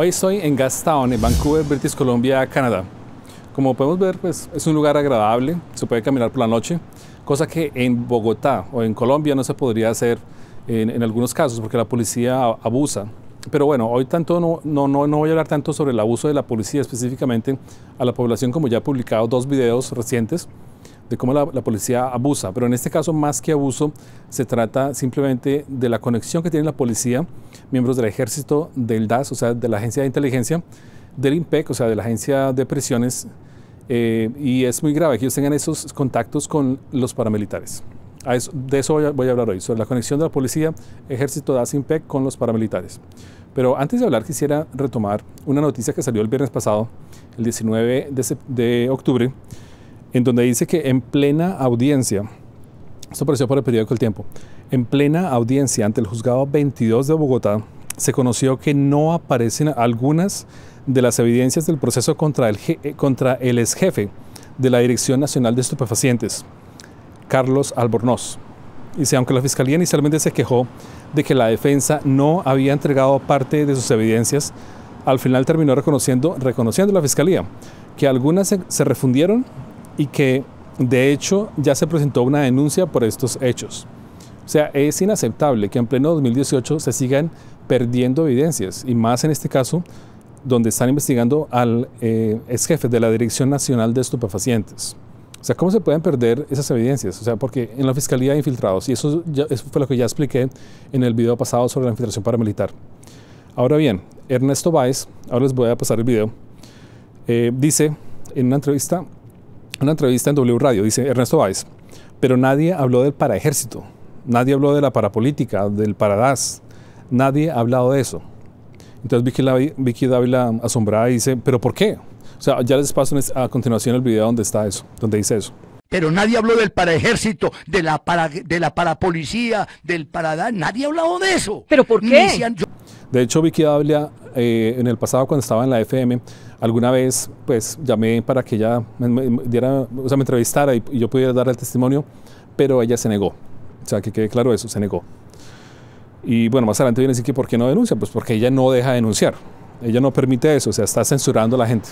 Hoy estoy en Gastown, en Vancouver, British Columbia, Canadá. Como podemos ver, pues, es un lugar agradable, se puede caminar por la noche, cosa que en Bogotá o en Colombia no se podría hacer en, algunos casos porque la policía abusa. Pero bueno, hoy tanto no, no, no, voy a hablar tanto sobre el abuso de la policía específicamente a la población como ya he publicado dos videos recientes de cómo la, policía abusa, pero en este caso más que abuso se trata simplemente de la conexión que tiene la policía, miembros del ejército, del DAS, o sea, de la agencia de inteligencia, del IMPEC, o sea, de la agencia de prisiones, eh, y es muy grave que ellos tengan esos contactos con los paramilitares. A de eso voy a, voy a, hablar hoy, sobre la conexión de la policía, ejército, DAS, IMPEC con los paramilitares. Pero antes de hablar quisiera retomar una noticia que salió el viernes pasado, el 19 de, de octubre, en donde dice que en plena audiencia, esto apareció por el periódico El Tiempo, en plena audiencia ante el juzgado 22 de Bogotá, se conoció que no aparecen algunas de las evidencias del proceso contra el, eh, contra el ex jefe de la Dirección Nacional de Estupefacientes, Carlos Albornoz. Dice, aunque la Fiscalía inicialmente se quejó de que la defensa no había entregado parte de sus evidencias, al final terminó reconociendo, reconociendo la Fiscalía que algunas se refundieron y que de hecho ya se presentó una denuncia por estos hechos. O sea, es inaceptable que en pleno 2018 se sigan perdiendo evidencias y más en este caso donde están investigando al eh, ex jefe de la Dirección Nacional de Estupefacientes. O sea, ¿cómo se pueden perder esas evidencias? O sea, porque en la fiscalía hay infiltrados, y eso, fue lo que ya expliqué en el video pasado sobre la infiltración paramilitar. Ahora bien, Ernesto Báez, ahora les voy a pasar el video, eh, dice en una entrevista una entrevista en W Radio, dice Ernesto Báez, pero nadie habló del paraejército, nadie habló de la parapolítica, del paradas nadie ha hablado de eso. Entonces Vicky, Dávila asombrada dice, ¿pero por qué? O sea, ya les paso a continuación el video donde está eso, donde dice eso. Pero nadie habló del paraejército, de la, de la parapolicía, del paradaz, nadie ha hablado de eso. ¿Pero por qué? De hecho, Vicky Dávila, eh, en el pasado cuando estaba en la FM, alguna vez pues llamé para que ella me, diera, o sea, me entrevistara y, yo pudiera dar el testimonio, pero ella se negó. O sea, que quede claro eso, se negó. Y bueno, más adelante viene a decir que ¿por qué no denuncia? Pues porque ella no deja denunciar. Ella no permite eso, o sea, está censurando a la gente.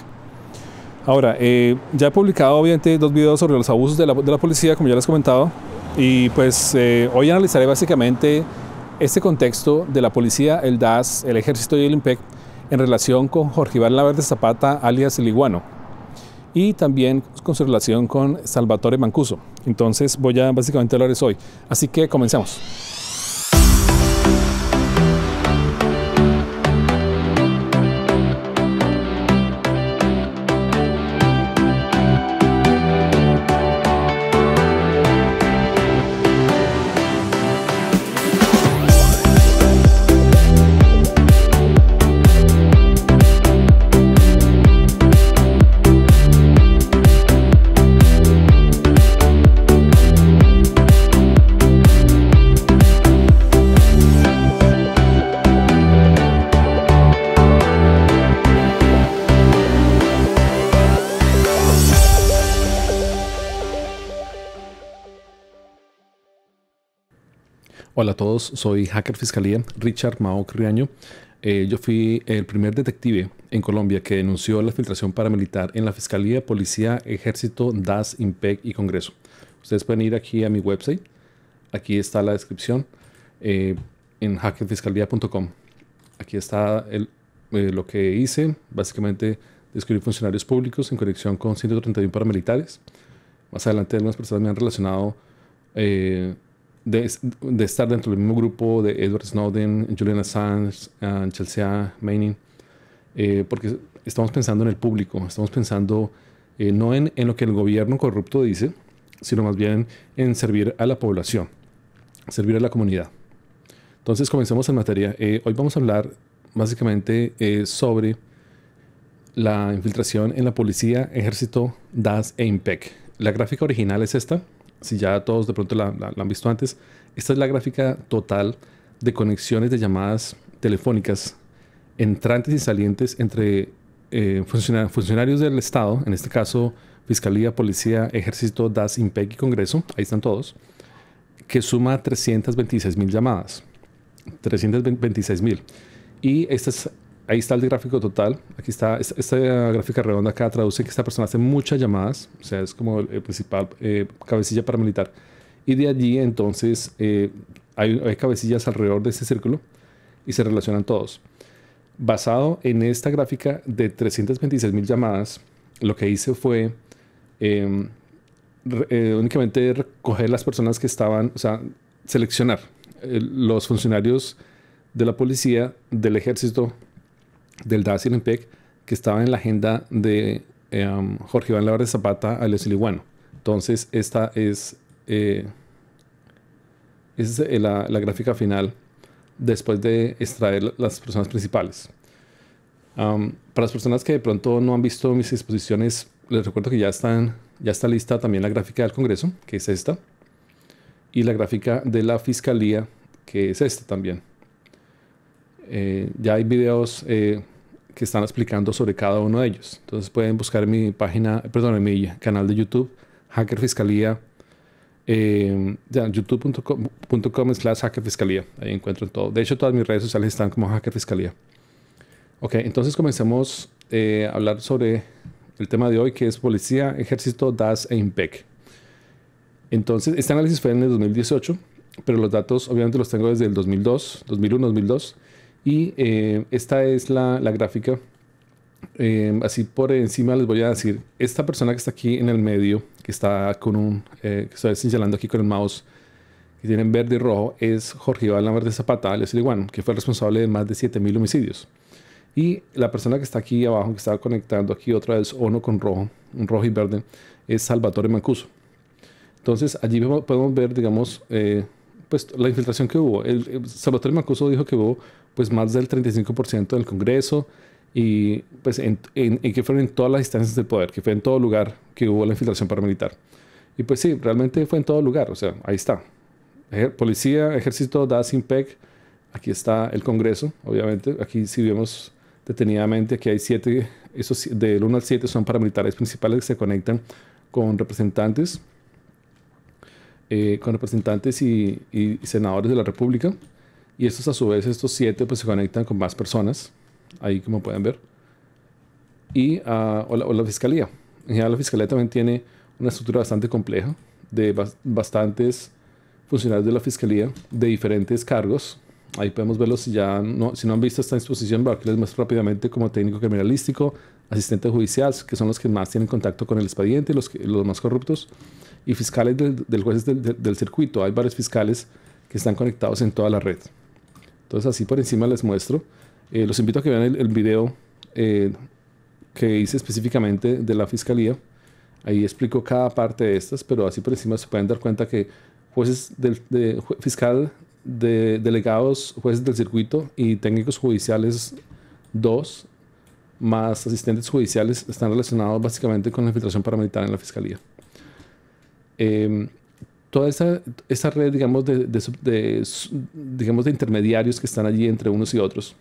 Ahora, eh, ya he publicado obviamente dos videos sobre los abusos de la, policía, como ya les he comentado. y pues eh, hoy analizaré básicamente este contexto de la policía, el DAS, el ejército y el IMPEC en relación con Jorge Iván Laverde Zapata, alias el Iguano, y también con su relación con Salvatore Mancuso. Entonces voy a básicamente hablarles hoy. Así que comencemos. Hola a todos, soy Hacker Fiscalía Richard Mao Riaño. Eh, yo fui el primer detective en Colombia que denunció la filtración paramilitar en la Fiscalía, Policía, Ejército, DAS, IMPEC y Congreso. Ustedes pueden ir aquí a mi website, aquí está la descripción, eh, en hackerfiscalía.com. Aquí está eh, lo que hice, básicamente describí funcionarios públicos en conexión con 131 paramilitares. Más adelante algunas personas me han relacionado de, estar dentro del mismo grupo de Edward Snowden, Julian Assange, eh, Chelsea Manning, eh, porque estamos pensando en el público, estamos pensando eh, no en, en, lo que el gobierno corrupto dice, sino más bien en servir a la población, servir a la comunidad. Entonces comencemos en materia. hoy vamos a hablar básicamente sobre la infiltración en la policía, ejército, DAS e IMPEC. La gráfica original es esta si ya todos de pronto la, han visto antes, esta es la gráfica total de conexiones de llamadas telefónicas entrantes y salientes entre eh, funcionarios del Estado, en este caso Fiscalía, Policía, Ejército, DAS, IMPEC y Congreso, ahí están todos, que suma 326 mil llamadas. 326 mil. Y esta es ahí está el gráfico total. Aquí está esta, gráfica redonda acá traduce que esta persona hace muchas llamadas, o sea, es como el, principal eh, cabecilla paramilitar. Y de allí entonces eh, hay, cabecillas alrededor de este círculo y se relacionan todos. Basado en esta gráfica de 326 mil llamadas, lo que hice fue em, eh, únicamente recoger las personas que estaban, o sea, seleccionar los funcionarios de la policía, del ejército, del PEC que estaba en la agenda de em, Jorge Iván Lavar de Zapata a Liguano. Entonces, esta es, eh, es la, gráfica final después de extraer las personas principales. para las personas que de pronto no han visto mis exposiciones, les recuerdo que ya, están, ya está lista también la gráfica del Congreso, que es esta, y la gráfica de la Fiscalía, que es esta también. Eh, ya hay videos eh, que están explicando sobre cada uno de ellos. Entonces pueden buscar mi página, perdón, mi canal de YouTube, Hacker Fiscalía, eh, youtube.com slash Hacker Fiscalía. Ahí encuentran todo. De hecho, todas mis redes sociales están como Hacker Fiscalía. Ok, entonces comencemos eh, a hablar sobre el tema de hoy, que es Policía, Ejército, DAS e IMPEC. Entonces, este análisis fue en el 2018, pero los datos obviamente los tengo desde el 2002, 2001, 2002. Y eh, esta es la, la gráfica. Eh, así por encima les voy a decir, esta persona que está aquí en el medio, que está con un, eh, que está señalando aquí con el mouse, que tienen verde y rojo, es Jorge Iván Lambert de Zapata, el que fue responsable de más de 7.000 homicidios. Y la persona que está aquí abajo, que estaba conectando aquí otra vez uno con rojo, un rojo y verde, es Salvatore Mancuso. Entonces allí podemos ver, digamos, pues la infiltración que hubo. El, el Salvatore Mancuso dijo que hubo pues más del 35% del Congreso y pues en, en, que fueron en todas las instancias de poder, que fue en todo lugar que hubo la infiltración paramilitar. Y pues sí, realmente fue en todo lugar, o sea, ahí está. policía, ejército, DAS, IMPEC, aquí está el Congreso, obviamente, aquí si vemos detenidamente que hay siete, esos del 1 al 7 son paramilitares principales que se conectan con representantes, eh, con representantes y senadores de la República. Y estos a su vez, estos siete, pues se conectan con más personas, ahí como pueden ver. Y ah, o, la, fiscalía. En general la fiscalía también tiene una estructura bastante compleja de bastantes funcionarios de la fiscalía de diferentes cargos. Ahí podemos verlos si ya no, si no han visto esta exposición, pero aquí les muestro rápidamente como técnico criminalístico, asistentes judiciales, que son los que más tienen contacto con el expediente, los, los más corruptos, y fiscales del, del jueces del, del circuito. Hay varios fiscales que están conectados en toda la red. Entonces así por encima les muestro. Eh, los invito a que vean el, video eh, que hice específicamente de la fiscalía. Ahí explico cada parte de estas, pero así por encima se pueden dar cuenta que jueces del fiscal, de, delegados, jueces del circuito y técnicos judiciales 2 más asistentes judiciales están relacionados básicamente con la infiltración paramilitar en la fiscalía. Em, toda esa, esa red, digamos de, digamos, de intermediarios que están allí entre unos y otros,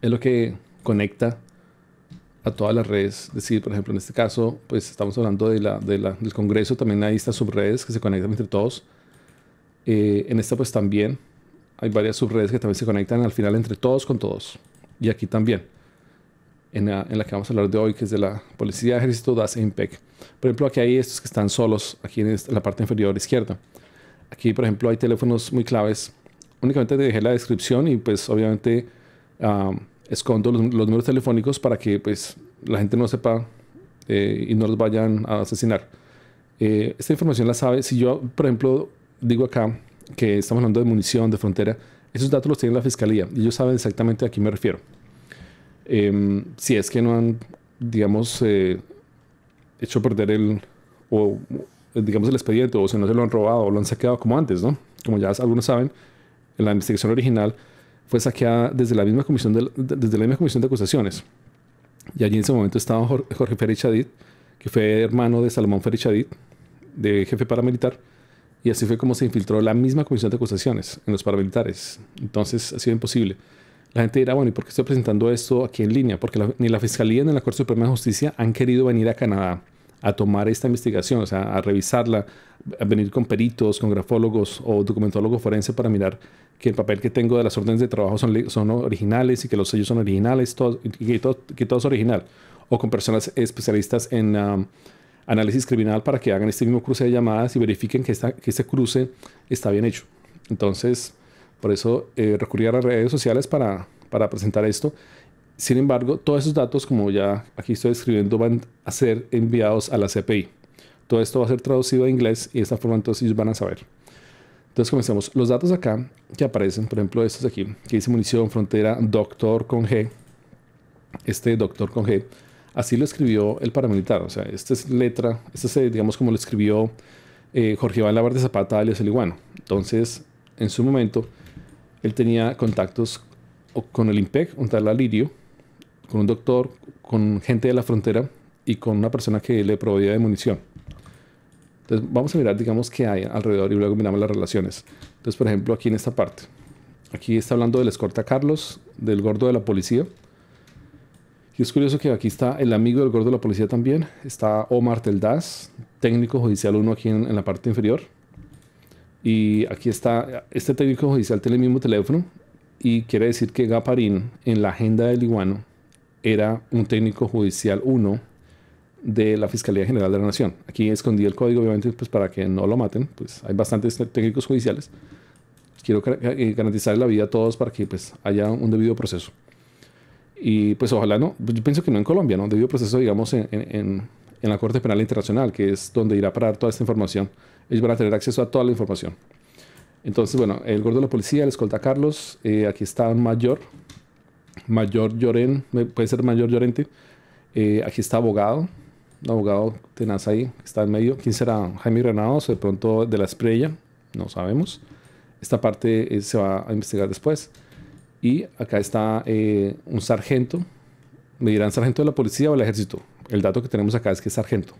es lo que conecta a todas las redes. Es decir, por ejemplo, en este caso, pues estamos hablando de la, del Congreso, también hay estas subredes que se conectan entre todos. Eh, en esta pues también hay varias subredes que también se conectan al final entre todos con todos. Y aquí también en la, que vamos a hablar de hoy, que es de la Policía de Ejército DAS IMPEC. Por ejemplo, aquí hay estos que están solos, aquí en, la parte inferior izquierda. Aquí, por ejemplo, hay teléfonos muy claves. Únicamente dejé la descripción y pues obviamente escondo los, números telefónicos para que pues la gente no sepa eh, y no los vayan a asesinar. Eh, esta información la sabe. Si yo, por ejemplo, digo acá que estamos hablando de munición, de frontera, esos datos los tiene la fiscalía y ellos saben exactamente a quién me refiero. Em, si es que no han, digamos, eh, hecho perder el, o digamos, el expediente, o si no se lo han robado, o lo han saqueado como antes, ¿no? Como ya algunos saben, en la investigación original fue saqueada desde la misma comisión de, desde la misma comisión de acusaciones. Y allí en ese momento estaba Jorge Ferri que fue hermano de Salomón Ferri de jefe paramilitar, y así fue como se infiltró la misma comisión de acusaciones en los paramilitares. Entonces ha sido imposible. La gente dirá, bueno, ¿y por qué estoy presentando esto aquí en línea? Porque ni la Fiscalía ni la Corte Suprema de Justicia han querido venir a Canadá a tomar esta investigación, o sea, a revisarla, a venir con peritos, con grafólogos o documentólogos forenses para mirar que el papel que tengo de las órdenes de trabajo son, originales y que los sellos son originales que todo, es original. O con personas especialistas en um, análisis criminal para que hagan este mismo cruce de llamadas y verifiquen que, que este cruce está bien hecho. Entonces, por eso eh, a las redes sociales para, para presentar esto. Sin embargo, todos esos datos, como ya aquí estoy escribiendo, van a ser enviados a la CPI. Todo esto va a ser traducido a inglés y de esta forma entonces ellos van a saber. Entonces comencemos. Los datos acá que aparecen, por ejemplo, estos aquí, que dice munición, frontera, doctor con G. Este doctor con G, así lo escribió el paramilitar. O sea, esta es letra, esta es, digamos, como lo escribió eh, Jorge Iván Lavar de Zapata, alias El Iguano. Entonces, en su momento, él tenía contactos con el IMPEC, un tal Alirio, con un doctor, con gente de la frontera y con una persona que le proveía de munición. Entonces vamos a mirar, digamos, qué hay alrededor y luego miramos las relaciones. Entonces, por ejemplo, aquí en esta parte. Aquí está hablando del escorta Carlos, del gordo de la policía. Y es curioso que aquí está el amigo del gordo de la policía también. Está Omar Teldaz, técnico judicial 1 aquí en la parte inferior. Y aquí está, este técnico judicial tiene el mismo teléfono y quiere decir que Gaparín en la agenda del iguano era un técnico judicial 1 de la Fiscalía General de la Nación. Aquí escondí el código, obviamente, pues para que no lo maten, pues hay bastantes técnicos judiciales. Quiero eh, eh, garantizar la vida a todos para que pues haya un debido proceso. Y pues ojalá no, yo pienso que no en Colombia, ¿no? Debido proceso, digamos, en, la Corte Penal Internacional, que es donde irá para parar toda esta información ellos van a tener acceso a toda la información. Entonces, bueno, el gordo de la policía, el escolta Carlos, eh, aquí está Mayor, Mayor Lloren, eh, puede ser Mayor Llorente, eh, aquí está abogado, un abogado tenaz ahí, está en medio. ¿Quién será? Jaime Granados, de pronto de la estrella no sabemos. Esta parte se va a investigar después. Y acá está un sargento, me dirán sargento de la policía o el ejército. El dato que tenemos acá es que es sargento.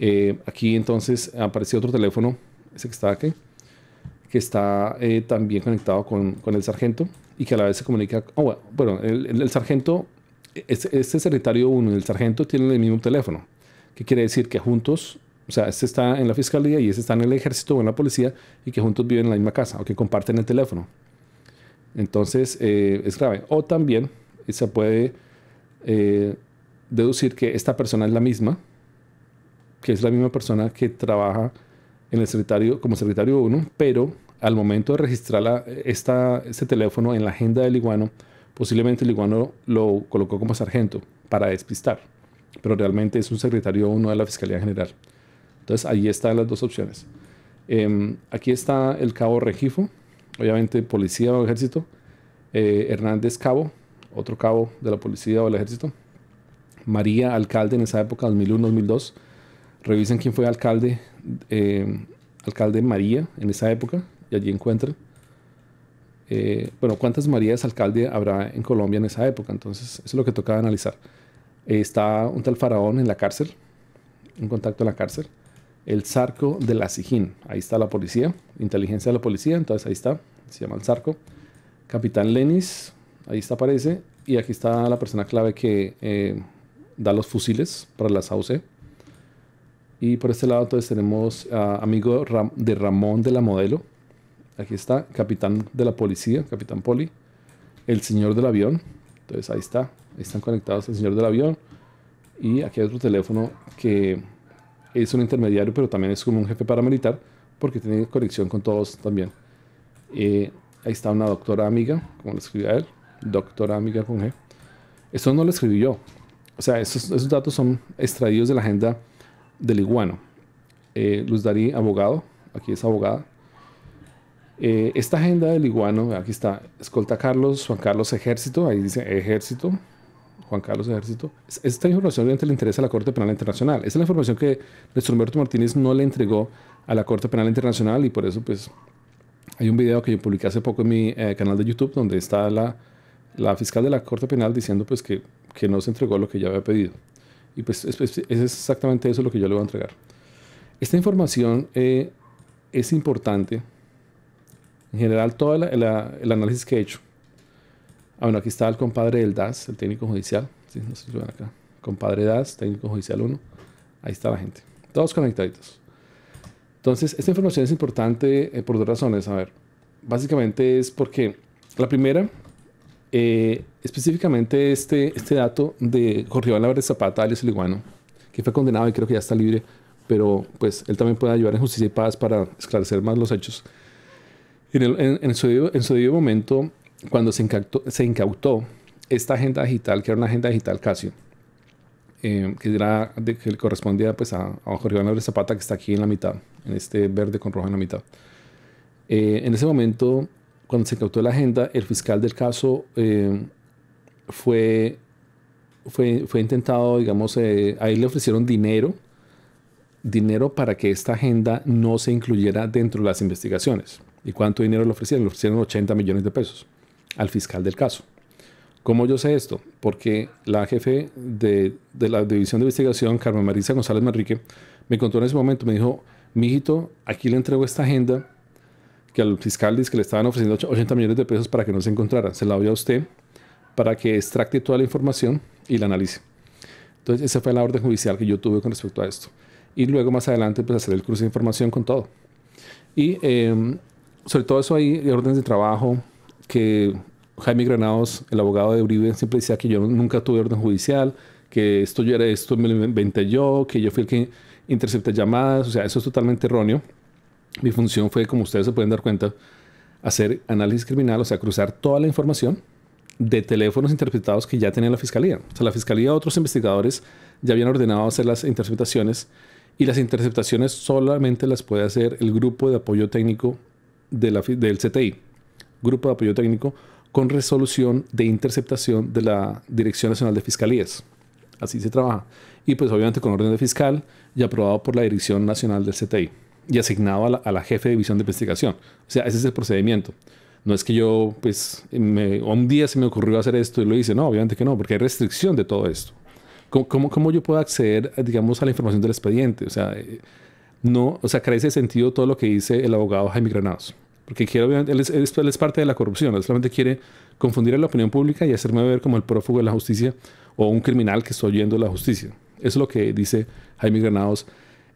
Eh, aquí entonces apareció otro teléfono, ese que está aquí, que está eh, también conectado con, el sargento y que a la vez se comunica. Ah, bueno, el, sargento, este, secretario 1 y el sargento tienen el mismo teléfono, que quiere decir que juntos, o sea, este está en la fiscalía y este está en el ejército o en la policía y que juntos viven en la misma casa o que comparten el teléfono. Entonces eh, es grave. O también se puede deducir que esta persona es la misma que es la misma persona que trabaja en el secretario, como secretario 1, pero al momento de registrar esta, este teléfono en la agenda del iguano posiblemente el iguano lo colocó como sargento para despistar, pero realmente es un secretario 1 de la Fiscalía General. Entonces ahí están las dos opciones. Em, aquí está el cabo Regifo, obviamente policía o ejército. Eh, Hernández Cabo, otro cabo de la policía o el ejército. María Alcalde en esa época, 2001-2002. Revisen quién fue alcalde, eh, alcalde María en esa época y allí encuentran. Eh, bueno, ¿cuántas Marías alcalde habrá en Colombia en esa época? Entonces, eso es lo que toca analizar. Eh, está un tal faraón en la cárcel, un contacto en la cárcel. El Zarco de la Sijín, ahí está la policía, inteligencia de la policía, entonces ahí está, se llama el Zarco. Capitán Lenis, ahí está, aparece. Y aquí está la persona clave que da los fusiles para la SAUCE. Y por este lado entonces tenemos a amigo de Ramón de la Modelo. Aquí está, capitán de la policía, capitán Poli. El señor del avión. Entonces ahí está, ahí están conectados el señor del avión. Y aquí hay otro teléfono que es un intermediario, pero también es como un jefe paramilitar, porque tiene conexión con todos también. Eh, ahí está una doctora amiga, como lo a él, doctora amiga con G. Eso no lo escribí yo. O sea, esos, esos datos son extraídos de la agenda del iguano. Eh, Luz Darí, abogado, aquí es abogada. Eh, esta agenda del iguano, aquí está, escolta Carlos, Juan Carlos Ejército, ahí dice Ejército, Juan Carlos Ejército. Esta información obviamente le interesa a la Corte Penal Internacional. es la información que nuestro Humberto Martínez no le entregó a la Corte Penal Internacional y por eso pues hay un video que yo publiqué hace poco en mi eh, canal de YouTube donde está la, fiscal de la Corte Penal diciendo pues que, que no se entregó lo que ya había pedido. Y pues es, exactamente eso lo que yo le voy a entregar. Esta información eh, es importante. En general, toda la, el análisis que he hecho. Ah, bueno, aquí está el compadre del DAS, el técnico judicial. no ven acá. Compadre DAS, técnico judicial 1. Ahí está la gente. Todos conectados Entonces, esta información es importante eh, por dos razones. A ver, básicamente es porque la primera eh, específicamente este, este dato de Jorge Álvarez Zapata, alias el iguano, que fue condenado y creo que ya está libre, pero pues él también puede ayudar en Justicia y Paz para esclarecer más los hechos. En, el, su, debido momento, cuando se incautó, se incautó esta agenda digital, que era una agenda digital Casio, eh, que, era que le correspondía pues, a, a Jorge Álvarez Zapata, que está aquí en la mitad, en este verde con rojo en la mitad. Eh, en ese momento cuando se incautó la agenda, el fiscal del caso eh, fue, fue, fue, intentado, digamos, eh, ahí le ofrecieron dinero, dinero para que esta agenda no se incluyera dentro de las investigaciones. ¿Y cuánto dinero le ofrecieron? Le ofrecieron 80 millones de pesos al fiscal del caso. ¿Cómo yo sé esto? Porque la jefe de, de la División de Investigación, Carmen Marisa González Manrique, me contó en ese momento, me dijo, mijito, aquí le entrego esta agenda que al fiscal dice que le estaban ofreciendo 80 millones de pesos para que no se encontrara. Se la doy a usted para que extracte toda la información y la analice. Entonces, esa fue la orden judicial que yo tuve con respecto a esto. Y luego, más adelante, pues hacer el cruce de información con todo. Y em, sobre todo eso hay órdenes de trabajo que Jaime Granados, el abogado de Uribe, siempre decía que yo nunca tuve orden judicial, que esto yo era esto me lo inventé yo, que yo fui el que intercepté llamadas, o sea, eso es totalmente erróneo mi función fue, como ustedes se pueden dar cuenta, hacer análisis criminal, o sea, cruzar toda la información de teléfonos interpretados que ya tenía la fiscalía. O sea, la fiscalía y otros investigadores ya habían ordenado hacer las interceptaciones y las interceptaciones solamente las puede hacer el grupo de apoyo técnico del CTI, grupo de apoyo técnico con resolución de interceptación de la Dirección Nacional de Fiscalías. Así se trabaja. Y pues obviamente con orden de fiscal y aprobado por la Dirección Nacional del CTI y asignado a la, jefe de división de investigación. O sea, ese es el procedimiento. No es que yo, pues, un día se me ocurrió hacer esto y lo hice. No, obviamente que no, porque hay restricción de todo esto. ¿Cómo, cómo, yo puedo acceder, digamos, a la información del expediente? O sea, eh, no, o sea, carece de sentido todo lo que dice el abogado Jaime Granados. Porque quiere, él es, parte de la corrupción. Él solamente quiere confundir a la opinión pública y hacerme ver como el prófugo de la justicia o un criminal que estoy oyendo la justicia. es lo que dice Jaime Granados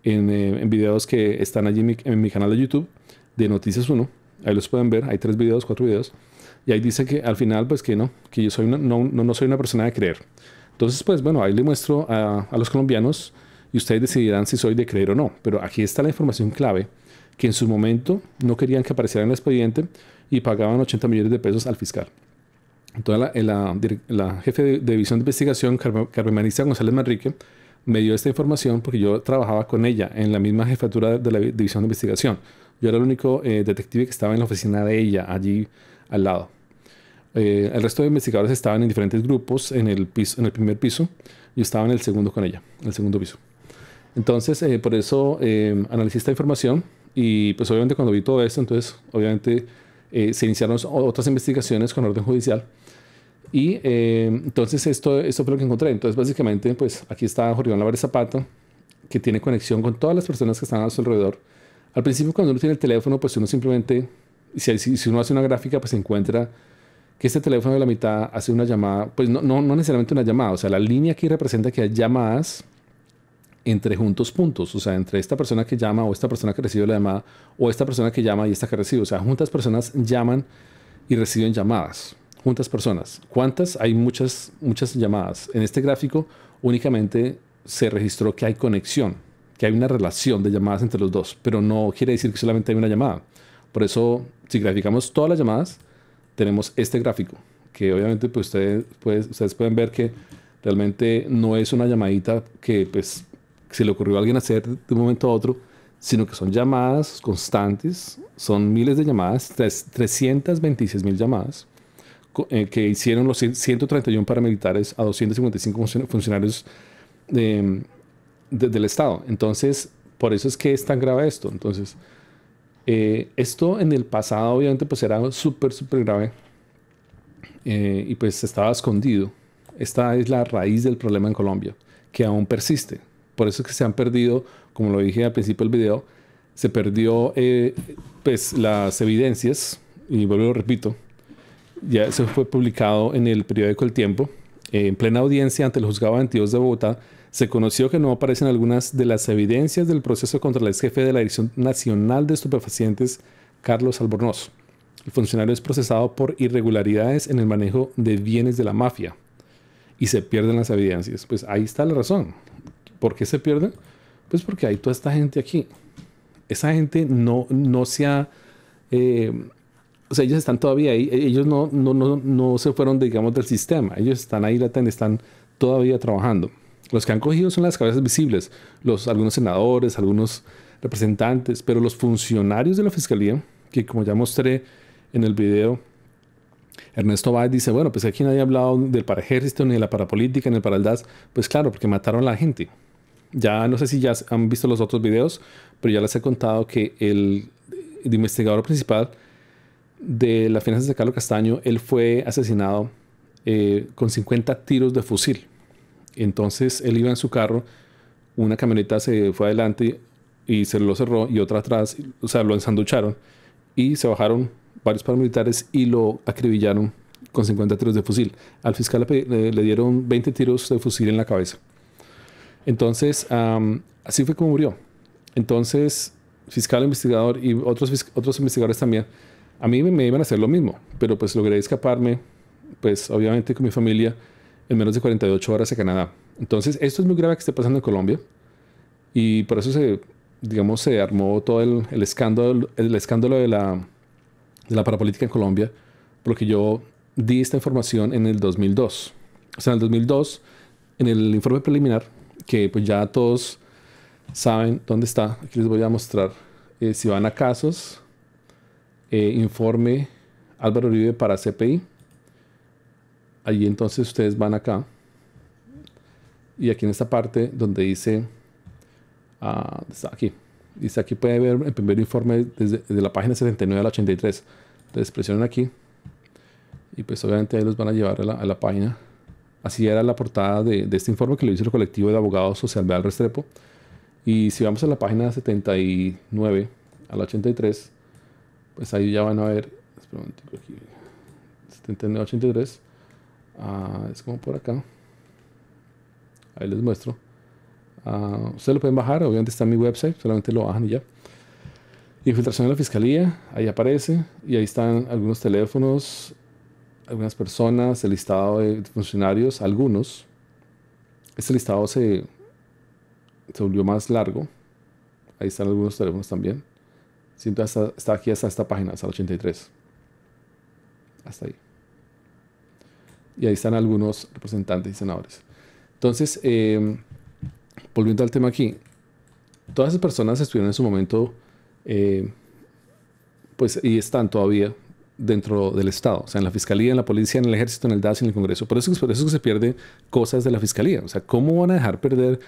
eh, en, videos que están allí en mi, canal de YouTube de Noticias 1. Ahí los pueden ver, hay tres videos, cuatro videos. Y ahí dice que al final, pues que no, que yo soy no, no, no, soy una persona de creer. Entonces, pues bueno, ahí le muestro a, a los colombianos y ustedes decidirán si soy de creer o no. Pero aquí está la información clave que en su momento no querían que apareciera en el expediente y pagaban 80 millones de pesos al fiscal. Entonces, la, jefe de, división de investigación, Carmen Marisa González Manrique, me dio esta información porque yo trabajaba con ella en la misma jefatura de la división de investigación. Yo era el único eh, detective que estaba en la oficina de ella, allí al lado. Eh, el resto de investigadores estaban en diferentes grupos en el, piso, en el primer piso. y Yo estaba en el segundo con ella, en el segundo piso. Entonces, eh, por eso analicé esta información y pues obviamente cuando vi todo esto, entonces obviamente se iniciaron otras investigaciones con orden judicial y eh, entonces esto, esto fue lo que encontré. Entonces básicamente, pues aquí está Jorge Álvarez Zapata, que tiene conexión con todas las personas que están a su alrededor. Al principio cuando uno tiene el teléfono, pues uno simplemente, si, si uno hace una gráfica, pues encuentra que este teléfono de la mitad hace una llamada, pues no, no, no necesariamente una llamada, o sea, la línea aquí representa que hay llamadas entre juntos puntos, o sea, entre esta persona que llama o esta persona que recibe la llamada o esta persona que llama y esta que recibe, o sea, juntas personas llaman y reciben llamadas. ¿Juntas personas? ¿Cuántas? Hay muchas, muchas llamadas. En este gráfico únicamente se registró que hay conexión, que hay una relación de llamadas entre los dos, pero no quiere decir que solamente hay una llamada. Por eso, si graficamos todas las llamadas, tenemos este gráfico, que obviamente pues, ustedes, ustedes pueden ver que realmente no es una llamadita que pues, se le ocurrió a alguien hacer de un momento a otro, sino que son llamadas constantes, son miles de llamadas, 326 mil llamadas eh, que hicieron los 131 paramilitares a 255 funcionarios em, del Estado. Entonces, por eso es que es tan grave esto. Entonces, eh, esto en el pasado obviamente pues era súper, súper grave eh, y pues estaba escondido. Esta es la raíz del problema en Colombia, que aún persiste. Por eso es que se han perdido, como lo dije al principio del video, se perdió pues las evidencias, y vuelvo lo repito, ya eso fue publicado en el periódico El Tiempo, eh, en plena audiencia ante el juzgado 22 de Bogotá, se conoció que no aparecen algunas de las evidencias del proceso contra el ex jefe de la Dirección Nacional de Estupefacientes, Carlos Albornoz. El funcionario es procesado por irregularidades en el manejo de bienes de la mafia y se pierden las evidencias. Pues ahí está la razón. ¿Por qué se pierden? Pues porque hay toda esta gente aquí. Esa gente no, no se ha... Eh, o sea, ellos están todavía ahí, e-, ellos no, no, no, se fueron, digamos, del sistema, ellos están ahí, están todavía trabajando. Los que han cogido son las cabezas visibles, los, algunos senadores, algunos representantes, pero los funcionarios de la fiscalía, que como ya mostré en el video, Ernesto Báez dice, bueno, pues aquí nadie ha hablado del ejército, ni de la parapolítica, ni del DAS, Pues claro, porque mataron a la gente. Ya no sé si ya han visto los otros videos, pero ya les he contado que el investigador principal de las finanzas de Carlos Castaño, él fue asesinado eh, con 50 tiros de fusil. Entonces él iba en su carro, una camioneta se fue adelante y se lo cerró y otra atrás, o sea, lo ensanducharon y se bajaron varios paramilitares y lo acribillaron con 50 tiros de fusil. Al fiscal le, dieron 20 tiros de fusil en la cabeza. Entonces, así fue como murió. Entonces, fiscal, e investigador y otros, otros investigadores también a mí me iban a hacer lo mismo, pero pues logré escaparme, pues obviamente con mi familia, en menos de 48 horas a Canadá. Entonces, esto es muy grave que esté pasando en Colombia y por eso se, digamos, se armó todo el, escándalo, el escándalo de la, parapolítica en Colombia, porque yo di esta información en el 2002. O sea, en el 2002, en el informe preliminar, que pues ya todos saben dónde está, aquí les voy a mostrar, eh, si van a casos, eh, informe Álvaro Uribe para CPI. Allí entonces ustedes van acá. Y aquí en esta parte donde dice, ah, está aquí. Dice aquí puede ver el primer informe desde, la página 79 al 83. Entonces presionan aquí. Y pues obviamente ahí los van a llevar a la, página. Así era la portada de, este informe que lo hizo el colectivo de abogados social Restrepo. Y si vamos a la página 79 al 83, pues ahí ya van a ver, espera un aquí, ah, es como por acá, ahí les muestro, ah, ustedes lo pueden bajar, obviamente está en mi website, solamente lo bajan y ya. Infiltración de la Fiscalía, ahí aparece, y ahí están algunos teléfonos, algunas personas, el listado de funcionarios, algunos. Este listado se, se volvió más largo, ahí están algunos teléfonos también. Siento hasta, hasta aquí, hasta esta página, hasta el 83. Hasta ahí. Y ahí están algunos representantes y senadores. Entonces, em, volviendo al tema aquí, todas esas personas estuvieron en su momento, em, pues, y están todavía dentro del Estado, o sea, en la Fiscalía, en la Policía, en el Ejército, en el DAS y en el Congreso. Por eso, por eso que se pierden cosas de la Fiscalía. O sea, ¿cómo van a dejar perder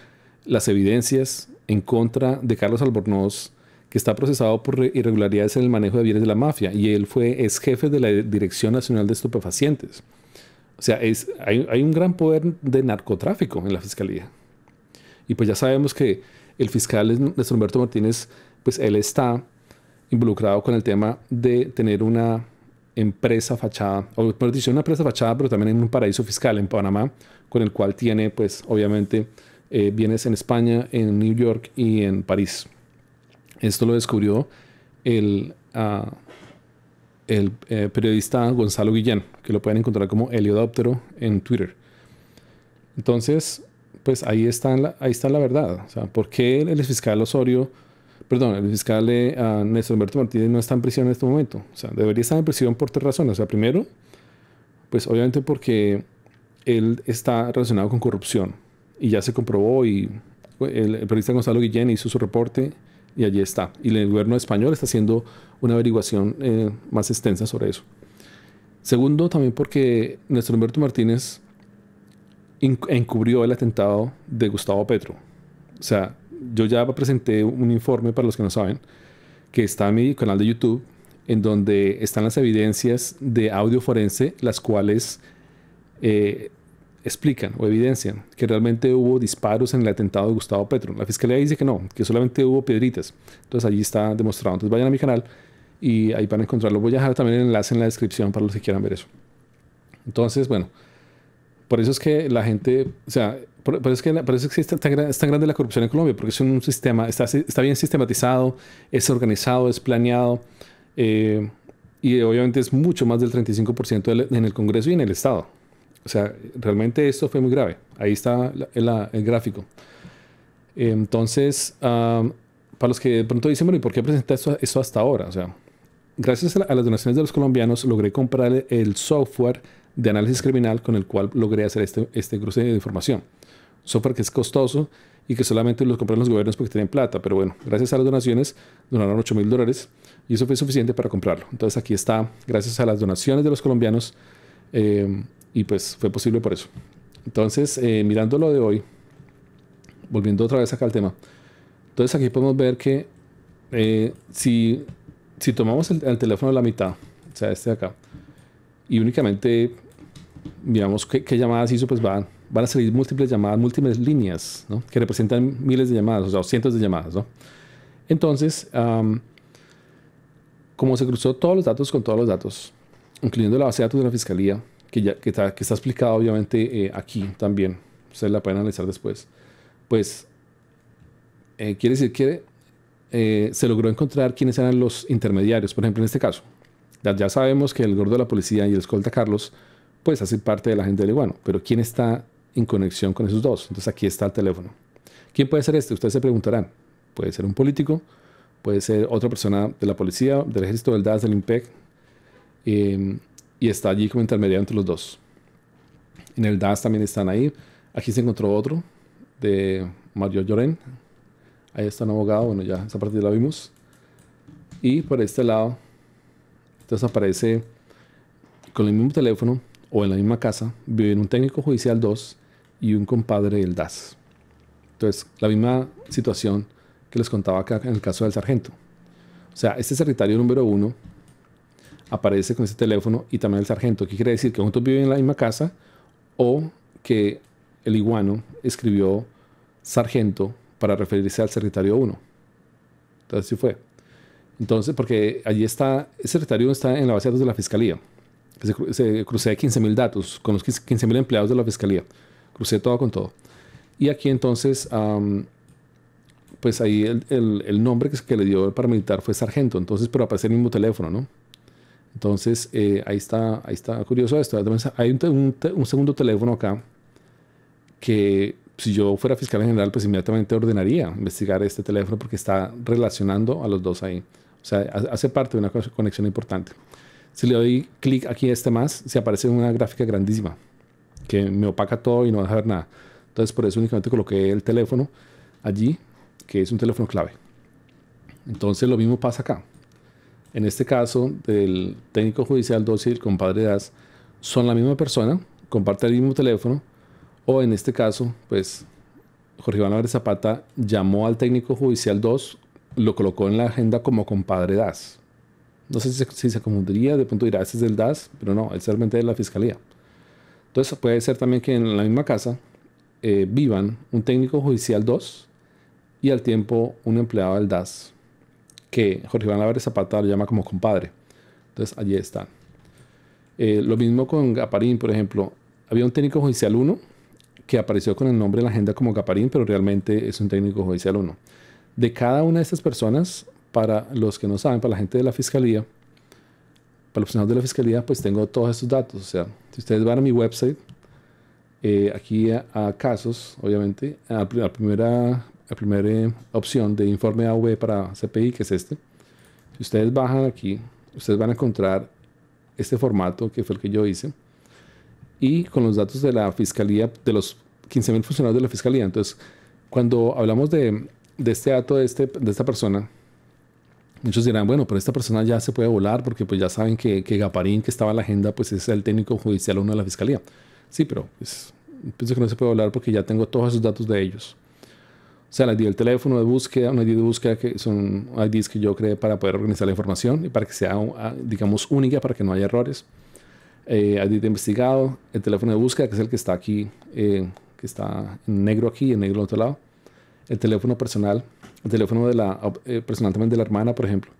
las evidencias en contra de Carlos Albornoz que está procesado por irregularidades en el manejo de bienes de la mafia y él fue ex jefe de la Dirección Nacional de Estupefacientes. O sea, es, hay, hay un gran poder de narcotráfico en la fiscalía. Y pues ya sabemos que el fiscal Néstor Humberto Martínez, pues él está involucrado con el tema de tener una empresa fachada, o por dicho, una empresa fachada, pero también en un paraíso fiscal en Panamá, con el cual tiene, pues obviamente, eh, bienes en España, en New York y en París. Esto lo descubrió el, ah, el eh, periodista Gonzalo Guillén, que lo pueden encontrar como Heliodóptero en Twitter. Entonces, pues ahí está la, ahí está la verdad. O ¿por qué el, fiscal Osorio, perdón, el fiscal eh, ah, Néstor Humberto Martínez no está en prisión en este momento? O sea, debería estar en prisión por tres razones. O sea, primero, pues obviamente porque él está relacionado con corrupción y ya se comprobó y eh, el periodista Gonzalo Guillén hizo su reporte y allí está. Y el gobierno español está haciendo una averiguación eh, más extensa sobre eso. Segundo, también porque nuestro Humberto Martínez encubrió el atentado de Gustavo Petro. O sea, yo ya presenté un informe para los que no saben, que está en mi canal de YouTube, en donde están las evidencias de audio forense, las cuales eh, explican o evidencian que realmente hubo disparos en el atentado de Gustavo Petro. La fiscalía dice que no, que solamente hubo piedritas. Entonces allí está demostrado. Entonces vayan a mi canal y ahí van a encontrarlo. Voy a dejar también el enlace en la descripción para los que quieran ver eso. Entonces, bueno, por eso es que la gente, o sea, por, eso es que, es, tan, grande la corrupción en Colombia, porque es un sistema, está, bien sistematizado, es organizado, es planeado. Eh, y obviamente es mucho más del 35% en el Congreso y en el Estado. O sea, realmente esto fue muy grave. Ahí está el gráfico. Entonces, para los que de pronto dicen, bueno, ¿y por qué presenta eso, hasta ahora? O sea, gracias a, las donaciones de los colombianos logré comprar el software de análisis criminal con el cual logré hacer este, este cruce de información. Software que es costoso y que solamente lo compran los gobiernos porque tienen plata, pero bueno, gracias a las donaciones donaron 8 mil dólares y eso fue suficiente para comprarlo. Entonces aquí está, gracias a las donaciones de los colombianos eh, y pues fue posible por eso. Entonces, eh, mirando lo de hoy, volviendo otra vez acá al tema, entonces aquí podemos ver que eh, si, si tomamos el, teléfono de la mitad, o sea, este de acá, y únicamente miramos qué, llamadas hizo, pues van, van a salir múltiples llamadas, múltiples líneas, que representan miles de llamadas, o sea, cientos de llamadas. Entonces, como se cruzó todos los datos con todos los datos, incluyendo la base de datos de la fiscalía, que, ya, que, está, que explicada obviamente eh, aquí también, ustedes la pueden analizar después, pues eh, quiere decir que eh, se logró encontrar quiénes eran los intermediarios. Por ejemplo, en este caso, ya, sabemos que el gordo de la policía y el escolta Carlos, pues hacen parte de la gente del iguano, pero ¿quién está en conexión con esos dos? Entonces aquí está el teléfono. ¿Quién puede ser este? Ustedes se preguntarán. Puede ser un político, puede ser otra persona de la policía, del ejército del DAS, del IMPEC, Em, y está allí como intermediario entre los dos. En el DAS también están ahí. Aquí se encontró otro de Mario Lloren. Ahí está un abogado, bueno, ya esa parte ya la vimos. Y por este lado, entonces aparece con el mismo teléfono o en la misma casa, viven un técnico judicial 2 y un compadre del DAS. Entonces, la misma situación que les contaba acá en el caso del sargento. O sea, este secretario número 1 aparece con ese teléfono y también el sargento, ¿Qué quiere decir que juntos viven en la misma casa o que el iguano escribió sargento para referirse al secretario 1. Entonces sí fue. Entonces, porque allí está, el secretario está en la base de datos de la fiscalía. Se, crucé 15.000 datos con los 15.000 empleados de la fiscalía. Crucé todo con todo. Y aquí entonces, pues ahí el, nombre que, que, le dio el paramilitar fue sargento. Entonces, pero aparece el mismo teléfono, ¿no? Entonces, eh, ahí, está, ahí está curioso esto. hay un, segundo teléfono acá que si yo fuera fiscal en general, pues inmediatamente ordenaría investigar este teléfono porque está relacionando a los dos ahí. O sea, hace parte de una conexión importante. Si le doy clic aquí a este más, se aparece una gráfica grandísima que me opaca todo y no deja ver nada. Entonces, por eso únicamente coloqué el teléfono allí, que es un teléfono clave. Entonces, lo mismo pasa acá. En este caso, del técnico judicial 2 y el compadre Das son la misma persona, comparten el mismo teléfono, o en este caso, pues Jorge Iván Álvarez Zapata llamó al técnico judicial 2, lo colocó en la agenda como compadre DAS. No sé si se, confundiría, de pronto dirá, ese es del DAS, pero no, es realmente de la fiscalía. Entonces puede ser también que en la misma casa eh, vivan un técnico judicial 2 y al tiempo un empleado del DAS que Jorge Iván Álvarez Zapata lo llama como compadre. Entonces allí está eh, lo mismo con Gaparín, por ejemplo. Había un técnico judicial 1 que apareció con el nombre en la agenda como Gaparín, pero realmente es un técnico judicial 1. De cada una de estas personas, para los que no saben, para la gente de la fiscalía, para los funcionarios de la fiscalía, pues tengo todos estos datos. O sea, si ustedes van a mi website, eh, aquí a, a, casos, obviamente, a la primera primera opción de informe AV para CPI, que es este. Si ustedes bajan aquí, ustedes van a encontrar este formato que fue el que yo hice y con los datos de la fiscalía, de los mil funcionarios de la fiscalía. Entonces, cuando hablamos de, de este dato de, este, de esta persona, muchos dirán, bueno, pero esta persona ya se puede volar porque pues ya saben que, que Gaparín, que estaba en la agenda, pues es el técnico judicial uno de la fiscalía. Sí, pero pues, pienso que no se puede volar porque ya tengo todos esos datos de ellos sea, el teléfono de búsqueda, un ID de búsqueda que son IDs que yo creé para poder organizar la información y para que sea, ah, digamos, única, para que no haya errores. Eh, ID de investigado, el teléfono de búsqueda, que es el que está aquí, eh, que está en negro aquí y en negro al otro lado. El teléfono personal, el teléfono de la, eh, personalmente personal también de la hermana, por ejemplo.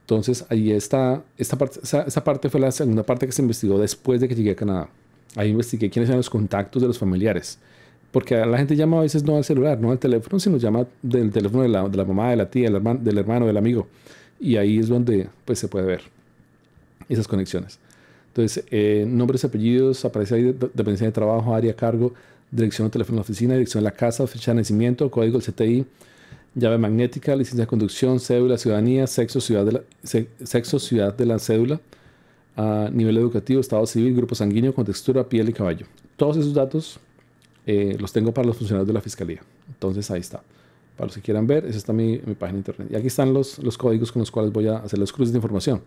Entonces, ahí está, esta parte fue la segunda parte que se investigó después de que llegué a Canadá. Ahí investigué quiénes eran los contactos de los familiares porque la gente llama a veces no al celular, no al teléfono, sino llama del teléfono de la, mamá, de la tía, del hermano, del amigo. Y ahí es donde pues, se puede ver esas conexiones. Entonces, eh, nombres, apellidos, aparece ahí dependencia de trabajo, área, cargo, dirección de teléfono de oficina, dirección de la casa, fecha de nacimiento, código del CTI, llave magnética, licencia de conducción, cédula, ciudadanía, sexo, ciudad de la, sexo, ciudad de la cédula, ah, nivel educativo, estado civil, grupo sanguíneo, contextura, piel y caballo. Todos esos datos eh, los tengo para los funcionarios de la fiscalía. Entonces ahí está. Para los que quieran ver, esa está mi, página de internet. Y aquí están los, los códigos con los cuales voy a hacer los cruces de información.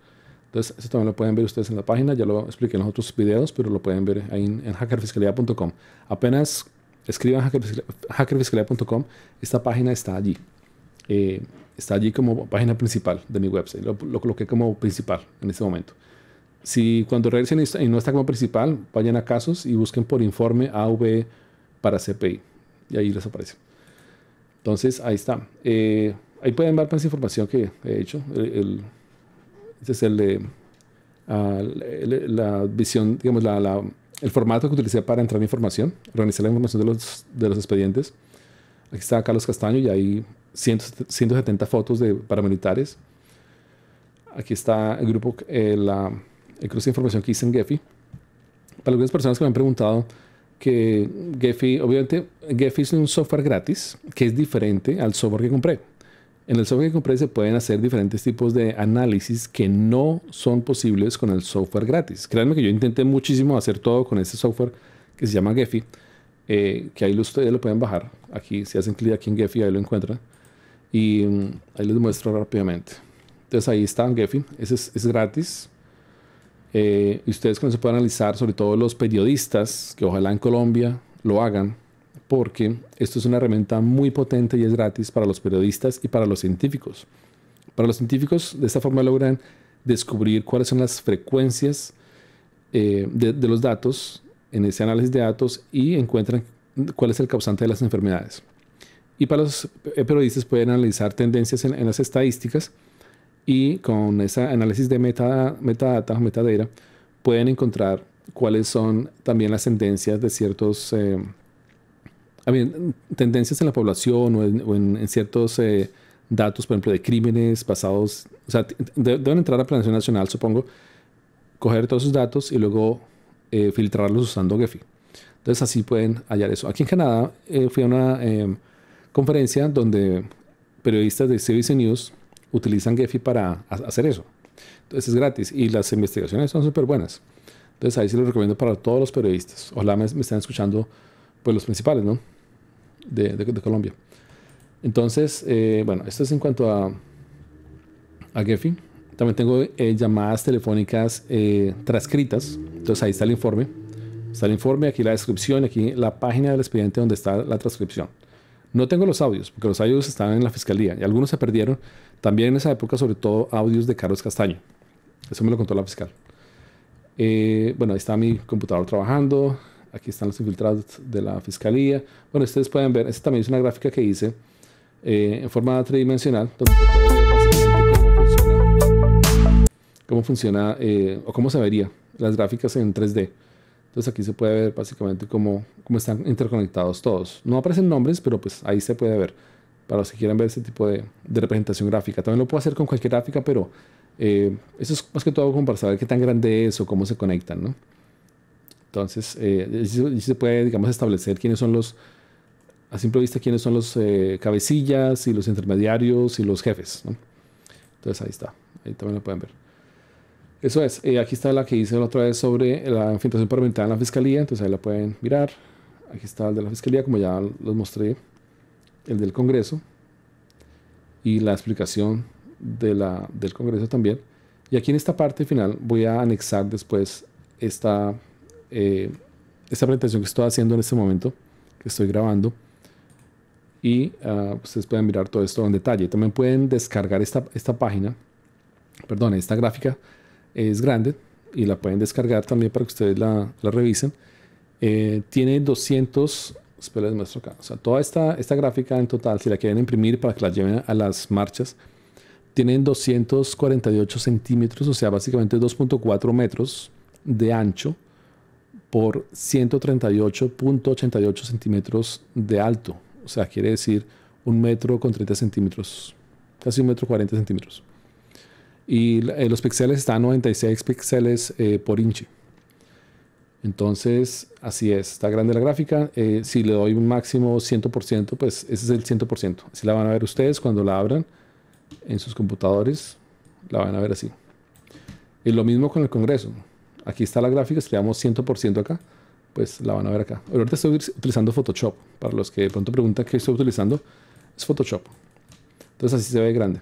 Entonces, eso también lo pueden ver ustedes en la página. Ya lo expliqué en los otros videos, pero lo pueden ver ahí en, hackerfiscalia.com. hackerfiscalía.com. Apenas escriban hackerfiscalía.com, esta página está allí. Eh, está allí como página principal de mi website. Lo, lo, coloqué como principal en este momento. Si cuando regresen y no está como principal, vayan a casos y busquen por informe AV para CPI. Y ahí les aparece. Entonces, ahí está. Eh, ahí pueden ver más información que he hecho. El, es ah, el, la visión, digamos, el formato que utilicé para entrar mi información, organizar la información de los, expedientes. Aquí está Carlos Castaño y hay 170 fotos de paramilitares. Aquí está el grupo, eh, el cruce de información que hice en Gephi. Para algunas personas que me han preguntado, que Gephi, obviamente, Gephi es un software gratis que es diferente al software que compré. En el software que compré se pueden hacer diferentes tipos de análisis que no son posibles con el software gratis. Créanme que yo intenté muchísimo hacer todo con este software que se llama Gephi, eh, que ahí ustedes lo pueden bajar. Aquí, si hacen clic aquí en Gephi, ahí lo encuentran. Y mm, ahí les muestro rápidamente. Entonces ahí está Gephi, ese es, es gratis. Eh, ustedes con se pueden analizar, sobre todo los periodistas, que ojalá en Colombia lo hagan, porque esto es una herramienta muy potente y es gratis para los periodistas y para los científicos. Para los científicos, de esta forma logran descubrir cuáles son las frecuencias eh, de, los datos en ese análisis de datos y encuentran cuál es el causante de las enfermedades. Y para los eh, periodistas pueden analizar tendencias en las estadísticas y con ese análisis de metadata o metadata, pueden encontrar cuáles son también las tendencias de ciertos, eh, tendencias en la población o en, ciertos eh, datos, por ejemplo, de crímenes pasados. O sea, deben entrar a Planeación Nacional, supongo, coger todos esos datos y luego eh, filtrarlos usando Gephi. Entonces así pueden hallar eso. Aquí en Canadá fui a una conferencia donde periodistas de CBC News utilizan Gephi para hacer eso. Entonces es gratis y las investigaciones son súper buenas. Entonces ahí sí lo recomiendo para todos los periodistas. Ojalá me, me estén escuchando pues los principales, ¿no? De, Colombia. Entonces, eh, bueno, esto es en cuanto a, a Gephi. También tengo eh, llamadas telefónicas eh, transcritas. Entonces ahí está el informe. Está el informe, aquí la descripción, aquí la página del expediente donde está la transcripción. No tengo los audios, porque los audios estaban en la fiscalía y algunos se perdieron. También en esa época, sobre todo, audios de Carlos Castaño. Eso me lo contó la fiscal. Eh, bueno, ahí está mi computador trabajando. Aquí están los infiltrados de la fiscalía. Bueno, ustedes pueden ver, esta también es una gráfica que hice eh, en forma tridimensional. Donde cómo funciona, cómo eh, o cómo se vería las gráficas en 3D. Entonces aquí se puede ver básicamente cómo, están interconectados todos. No aparecen nombres, pero pues ahí se puede ver. Para los que quieran ver ese tipo de, representación gráfica. También lo puedo hacer con cualquier gráfica, pero eh, eso es más que todo como para saber qué tan grande es o cómo se conectan, Entonces, eh, se puede, digamos, establecer quiénes son los, a simple vista, quiénes son los eh, cabecillas y los intermediarios y los jefes, Entonces ahí está, ahí también lo pueden ver. Eso es. Eh, aquí está la que hice la otra vez sobre la infiltración parlamentaria en la fiscalía. Entonces ahí la pueden mirar. Aquí está el de la fiscalía, como ya los mostré. El del Congreso. Y la explicación de la, del Congreso también. Y aquí en esta parte final voy a anexar después esta, eh, esta presentación que estoy haciendo en este momento, que estoy grabando. Y ah, ustedes pueden mirar todo esto en detalle. También pueden descargar esta, esta página, perdón, esta gráfica es grande y la pueden descargar también para que ustedes la, revisen. Eh, tiene 200, espera, les muestro acá. O sea, toda esta, esta gráfica en total, si la quieren imprimir para que la lleven a las marchas, tienen 248 centímetros, o sea, básicamente 2.4 metros de ancho por 138.88 centímetros de alto. O sea, quiere decir un metro con 30 centímetros, casi un metro 40 centímetros. Y eh, los píxeles están 96 píxeles eh, por inch. Entonces, así es, está grande la gráfica. Eh, si le doy un máximo 100%, pues ese es el 100%. Así la van a ver ustedes cuando la abran en sus computadores. La van a ver así. Y lo mismo con el Congreso. Aquí está la gráfica, si le damos 100% acá, pues la van a ver acá. Ahorita estoy utilizando Photoshop. Para los que de pronto preguntan qué estoy utilizando, es Photoshop. Entonces así se ve grande.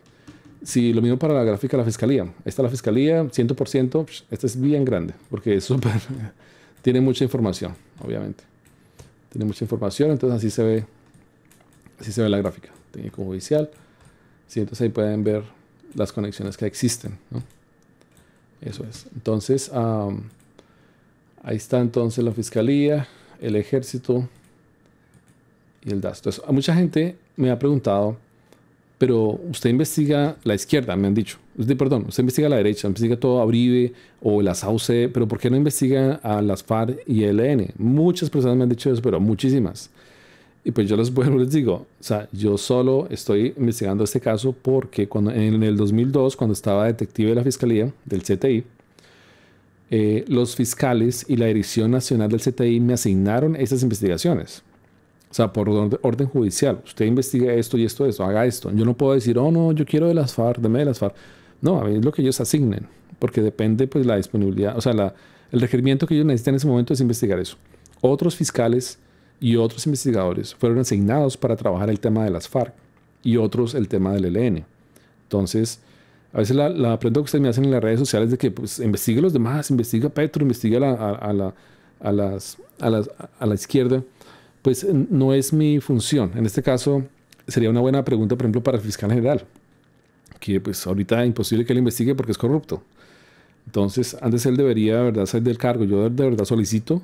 Sí, lo mismo para la gráfica de la fiscalía. Esta la fiscalía, 100%, esta es bien grande, porque es súper, tiene mucha información, obviamente. Tiene mucha información, entonces así se ve, así se ve la gráfica. como judicial. Sí, entonces ahí pueden ver las conexiones que existen. Eso es. Entonces, ahí está entonces la fiscalía, el ejército y el DAS. Entonces, mucha gente me ha preguntado, pero usted investiga la izquierda, me han dicho. Usted, perdón, usted investiga la derecha, investiga todo Abrive o la SAUCE, pero ¿por qué no investiga a las FARC y el ELN? Muchas personas me han dicho eso, pero muchísimas. Y pues yo les, les digo, o sea, yo solo estoy investigando este caso porque cuando, en el 2002, cuando estaba detective de la Fiscalía, del CTI, eh, los fiscales y la Dirección Nacional del CTI me asignaron esas investigaciones. O sea, por orden judicial. Usted investigue esto y esto, eso, haga esto. Yo no puedo decir, oh, no, yo quiero de las FARC, deme de las FARC. No, a mí es lo que ellos asignen, porque depende pues la disponibilidad, o sea, la, el requerimiento que ellos necesitan en ese momento es investigar eso. Otros fiscales y otros investigadores fueron asignados para trabajar el tema de las FARC y otros el tema del ELN. Entonces, a veces la, pregunta que ustedes me hacen en las redes sociales de que pues, investigue a los demás, investigue a Petro, investigue a las, a, a la izquierda pues no es mi función. En este caso, sería una buena pregunta, por ejemplo, para el fiscal general, que pues ahorita es imposible que él investigue porque es corrupto. Entonces, antes él debería, de verdad, salir del cargo. Yo de verdad solicito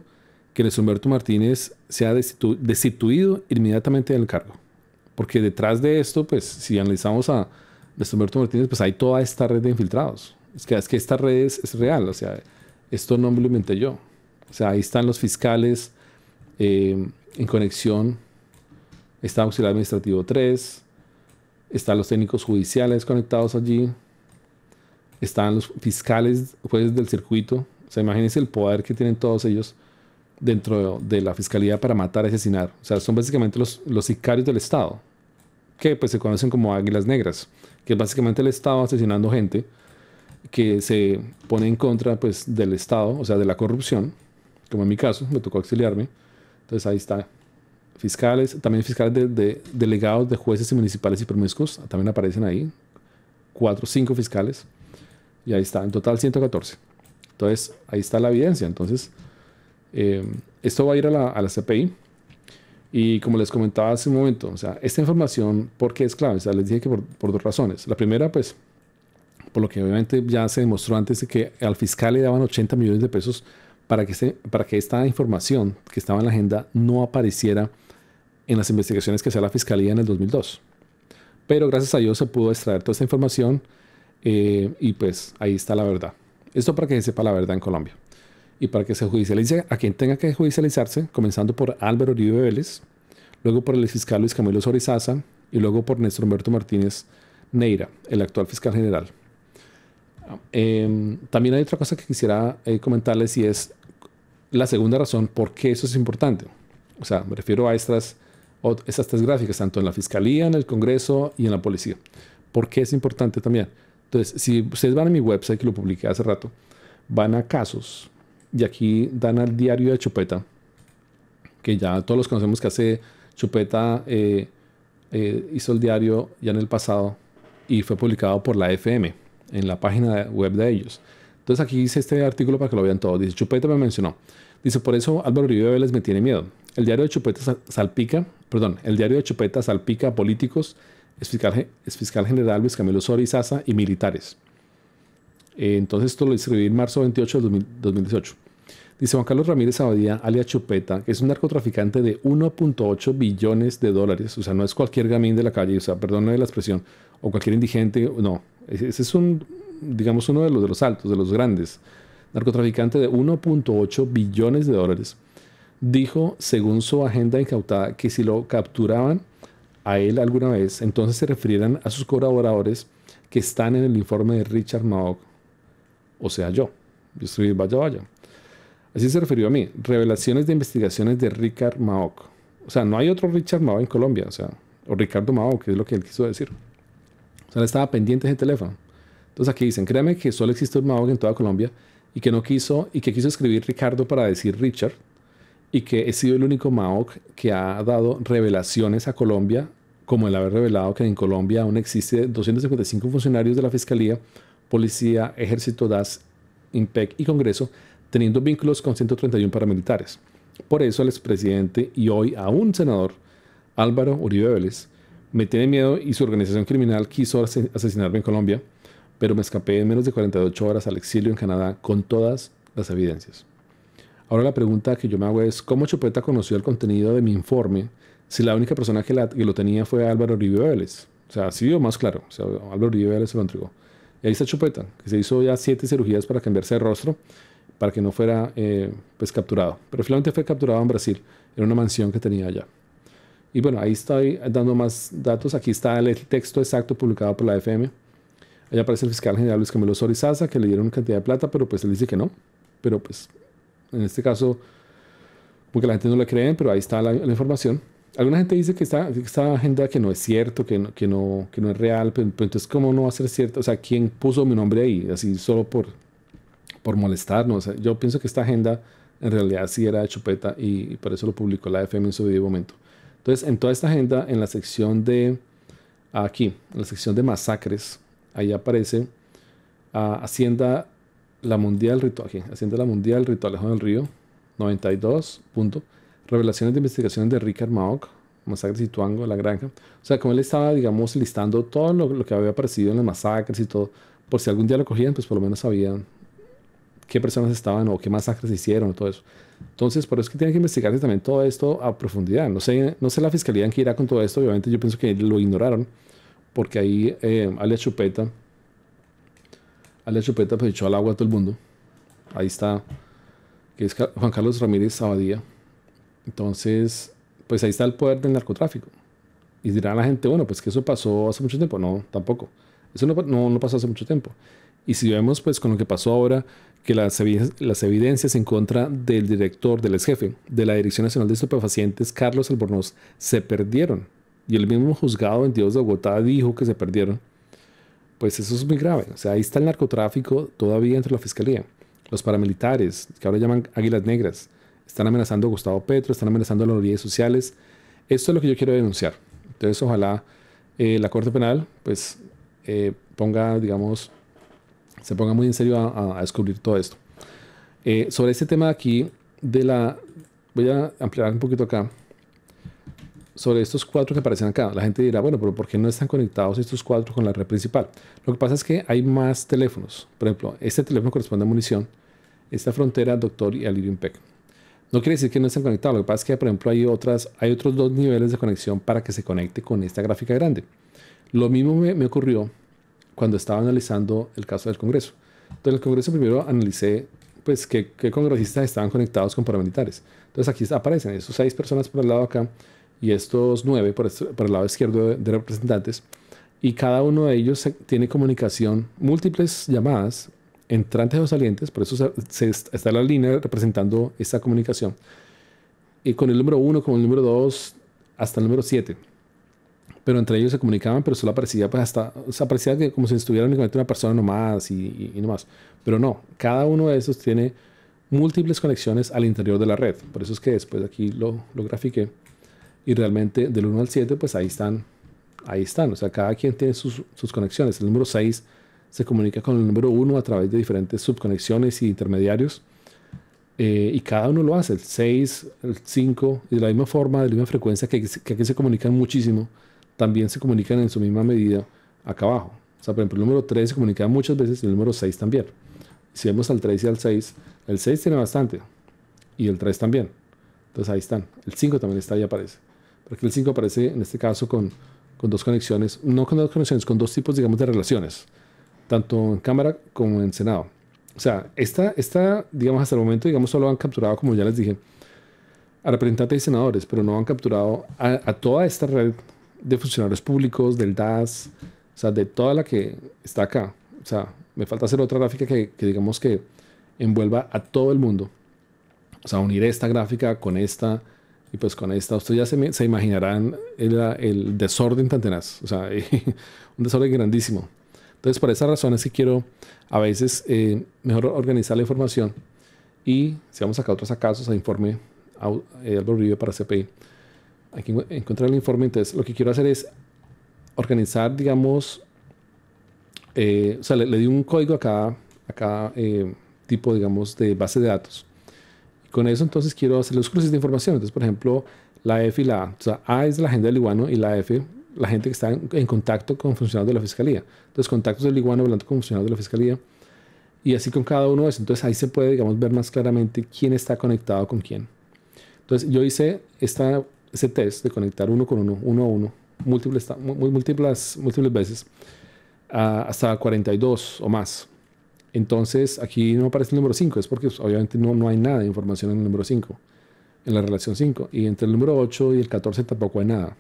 que Néstor Humberto Martínez sea destituido inmediatamente del cargo. Porque detrás de esto, pues, si analizamos a Néstor Humberto Martínez, pues hay toda esta red de infiltrados. Es que, es que esta red es, real, o sea, esto no me lo inventé yo. O sea, ahí están los fiscales, eh, en conexión está auxiliar administrativo 3, están los técnicos judiciales conectados allí, están los fiscales, jueces del circuito, o sea, imagínense el poder que tienen todos ellos dentro de la fiscalía para matar y asesinar. O sea, son básicamente los, los sicarios del Estado, que pues se conocen como águilas negras, que es básicamente el Estado asesinando gente que se pone en contra pues del Estado, o sea, de la corrupción, como en mi caso, me tocó auxiliarme entonces ahí está. Fiscales, también fiscales de, delegados de jueces y municipales y promiscuos, también aparecen ahí. Cuatro, cinco fiscales. Y ahí está, en total 114. Entonces ahí está la evidencia. Entonces eh, esto va a ir a la, CPI. Y como les comentaba hace un momento, o sea, esta información, ¿por qué es clave? O sea, les dije que por, por, dos razones. La primera, pues, por lo que obviamente ya se demostró antes de que al fiscal le daban 80 millones de pesos para que, se, para que esta información que estaba en la agenda no apareciera en las investigaciones que hacía la Fiscalía en el 2002. Pero gracias a Dios se pudo extraer toda esta información eh, y pues ahí está la verdad. Esto para que sepa la verdad en Colombia y para que se judicialice a quien tenga que judicializarse, comenzando por Álvaro Uribe Vélez, luego por el fiscal Luis Camilo Sorizaza y luego por Néstor Humberto Martínez Neira, el actual fiscal general. Ah, em, también hay otra cosa que quisiera eh, comentarles y es la segunda razón por qué eso es importante. O sea, me refiero a estas, estas tres gráficas, tanto en la Fiscalía, en el Congreso y en la Policía. ¿Por qué es importante también? Entonces, si ustedes van a mi website, que lo publiqué hace rato, van a casos y aquí dan al diario de Chupeta, que ya todos los conocemos que hace Chupeta, eh, eh, hizo el diario ya en el pasado y fue publicado por la FM en la página web de ellos. Entonces aquí hice este artículo para que lo vean todos. Dice, Chupeta me mencionó. Dice, por eso Álvaro Uribe Vélez me tiene miedo. El diario de Chupeta salpica, perdón, el diario de Chupeta salpica políticos, es fiscal, fiscal general Luis Camilo Sori Sasa y militares. Eh, entonces esto lo escribí en marzo 28 de 2018. Dice Juan Carlos Ramírez Abadía, alias Chupeta, que es un narcotraficante de 1.8 billones de dólares. O sea, no es cualquier gamín de la calle, o sea, perdónenme la expresión, o cualquier indigente, no. Ese es un, digamos, uno de los, de los altos, de los grandes narcotraficante de 1.8 billones de dólares, dijo, según su agenda incautada, que si lo capturaban a él alguna vez, entonces se refirieran a sus colaboradores que están en el informe de Richard Maok, o sea, yo. Yo soy Vaya Vaya. Así se refirió a mí. Revelaciones de investigaciones de Richard Maoc. O sea, no hay otro Richard Maok en Colombia. O sea, o Ricardo Maoc, que es lo que él quiso decir. O sea, él estaba pendiente de ese teléfono. Entonces aquí dicen, créeme que solo existe un Maok en toda Colombia y que no quiso, y que quiso escribir Ricardo para decir Richard, y que he sido el único Maoc que ha dado revelaciones a Colombia, como el haber revelado que en Colombia aún existe 255 funcionarios de la Fiscalía, Policía, Ejército, DAS, IMPEC y Congreso, teniendo vínculos con 131 paramilitares. Por eso el expresidente y hoy aún senador Álvaro Uribe Vélez me tiene miedo y su organización criminal quiso asesinarme en Colombia pero me escapé en menos de 48 horas al exilio en Canadá con todas las evidencias. Ahora la pregunta que yo me hago es, ¿cómo Chupeta conoció el contenido de mi informe si la única persona que, lo tenía fue Álvaro Uribe Vélez? O sea, sí o más claro, Álvaro Uribe Vélez se lo entregó. Y ahí está Chupeta, que se hizo ya siete cirugías para cambiarse de rostro, para que no fuera eh, pues capturado. Pero finalmente fue capturado en Brasil, en una mansión que tenía allá. Y bueno, ahí estoy dando más datos. Aquí está el texto exacto publicado por la FM. Ahí aparece el fiscal general Luis Camilo Sorizaza, que le dieron cantidad de plata, pero pues él dice que no. Pero pues en este caso, porque la gente no le cree pero ahí está la, información. Alguna gente dice que esta agenda que no es cierto, que no, que no, que no es real, pero, entonces ¿cómo no va a ser cierto? O sea, ¿quién puso mi nombre ahí? Así solo por, por molestarnos. yo pienso que esta agenda en realidad sí era de chupeta y, por eso lo publicó la FM en su video momento. Entonces, en toda esta agenda, en la sección de, aquí, en la sección de masacres, ahí aparece Hacienda la Mundial Ritual, aquí, Hacienda la Mundial Rituales del Río, 92, punto. Revelaciones de investigaciones de Richard Maok, Masacres y Tuango, La Granja. O sea, como él estaba, digamos, listando todo lo, que había aparecido en las masacres y todo, por si algún día lo cogían, pues por lo menos sabían qué personas estaban o qué masacres hicieron, todo eso. Entonces, por eso es que tienen que investigar también todo esto a profundidad. No sé, no sé la fiscalía en qué irá con todo esto, obviamente yo pienso que lo ignoraron, porque ahí eh, Chupeta, Alea Chupeta pues echó al agua a todo el mundo. Ahí está, que es Juan Carlos Ramírez Sabadía. Entonces, pues ahí está el poder del narcotráfico. Y dirá la gente, bueno, pues que eso pasó hace mucho tiempo. No, tampoco. Eso no, pasó hace mucho tiempo. Y si vemos pues con lo que pasó ahora, que las, las evidencias en contra del director, del ex jefe de la Dirección Nacional de Estupefacientes, Carlos Albornoz, se perdieron y el mismo juzgado en Dios de Bogotá dijo que se perdieron, pues eso es muy grave. O sea, ahí está el narcotráfico todavía entre la fiscalía. Los paramilitares, que ahora llaman águilas negras, están amenazando a Gustavo Petro, están amenazando a las autoridades sociales. Esto es lo que yo quiero denunciar. Entonces, ojalá eh, la Corte Penal, pues, eh, ponga, digamos, se ponga muy en serio a, descubrir todo esto. Eh, sobre este tema de aquí, de la, voy a ampliar un poquito acá sobre estos cuatro que aparecen acá. La gente dirá, bueno, pero ¿por qué no están conectados estos cuatro con la red principal? Lo que pasa es que hay más teléfonos. Por ejemplo, este teléfono corresponde a munición, esta frontera, doctor y Alivio Impec. No quiere decir que no estén conectados, lo que pasa es que, por ejemplo, hay, otras, hay otros dos niveles de conexión para que se conecte con esta gráfica grande. Lo mismo me, ocurrió cuando estaba analizando el caso del Congreso. Entonces, en el Congreso primero analicé pues qué, congresistas estaban conectados con paramilitares. Entonces aquí aparecen esos seis personas por el lado acá y estos nueve por, el lado izquierdo de, representantes, y cada uno de ellos tiene comunicación, múltiples llamadas entrantes o salientes, por eso está la línea representando esta comunicación, y con el número uno, con el número dos, hasta el número siete. Pero entre ellos se comunicaban, pero solo aparecía, pues hasta, se que como si estuviera únicamente una persona nomás y, nomás. Pero no, cada uno de esos tiene múltiples conexiones al interior de la red. Por eso es que después aquí lo grafiqué. Y realmente del 1 al 7, pues ahí están, ahí están. O sea, cada quien tiene sus, conexiones. El número 6 se comunica con el número 1 a través de diferentes subconexiones y intermediarios. Eh, y cada uno lo hace, el 6, el 5, y de la misma forma, de la misma frecuencia que, que aquí se comunican muchísimo, también se comunican en su misma medida acá abajo. O sea, por ejemplo, el número 3 se comunica muchas veces y el número 6 también. Si vemos al 3 y al 6, el 6 tiene bastante y el 3 también. Entonces ahí están. El 5 también está y aparece. Porque el 5 aparece en este caso con, con dos conexiones, no con dos conexiones, con dos tipos, digamos, de relaciones, tanto en Cámara como en Senado. O sea, esta, esta, digamos, hasta el momento, digamos, solo han capturado, como ya les dije, a representantes y senadores, pero no han capturado a, toda esta red de funcionarios públicos, del DAS, o sea, de toda la que está acá. O sea, me falta hacer otra gráfica que, que digamos que envuelva a todo el mundo. O sea, unir esta gráfica con esta, y pues con esta, ustedes ya se, imaginarán el, desorden tan tenaz, o sea, un desorden grandísimo. Entonces, por esa razón así quiero a veces eh, mejor organizar la información y si vamos acá a otros acasos, a informe de eh, Álvaro para CPI, aquí encontrar el informe. Entonces, lo que quiero hacer es organizar, digamos, eh, o sea, le, di un código a cada, a cada tipo, digamos, de base de datos con eso entonces quiero hacer los cruces de información. Entonces, por ejemplo, la F y la A. A es la agenda del iguano y la F, la gente que está en, contacto con funcionarios de la Fiscalía. Entonces, contactos del iguano hablando con funcionarios de la Fiscalía. Y así con cada uno de esos. Entonces, ahí se puede, digamos, ver más claramente quién está conectado con quién. Entonces, yo hice esta, ese test de conectar uno con uno, uno a uno, múltiples, múltiples, múltiples veces, hasta 42 o más. Entonces, aquí no aparece el número 5, es porque pues, obviamente no, no hay nada de información en el número 5, en la relación 5. Y entre el número 8 y el 14 tampoco hay nada.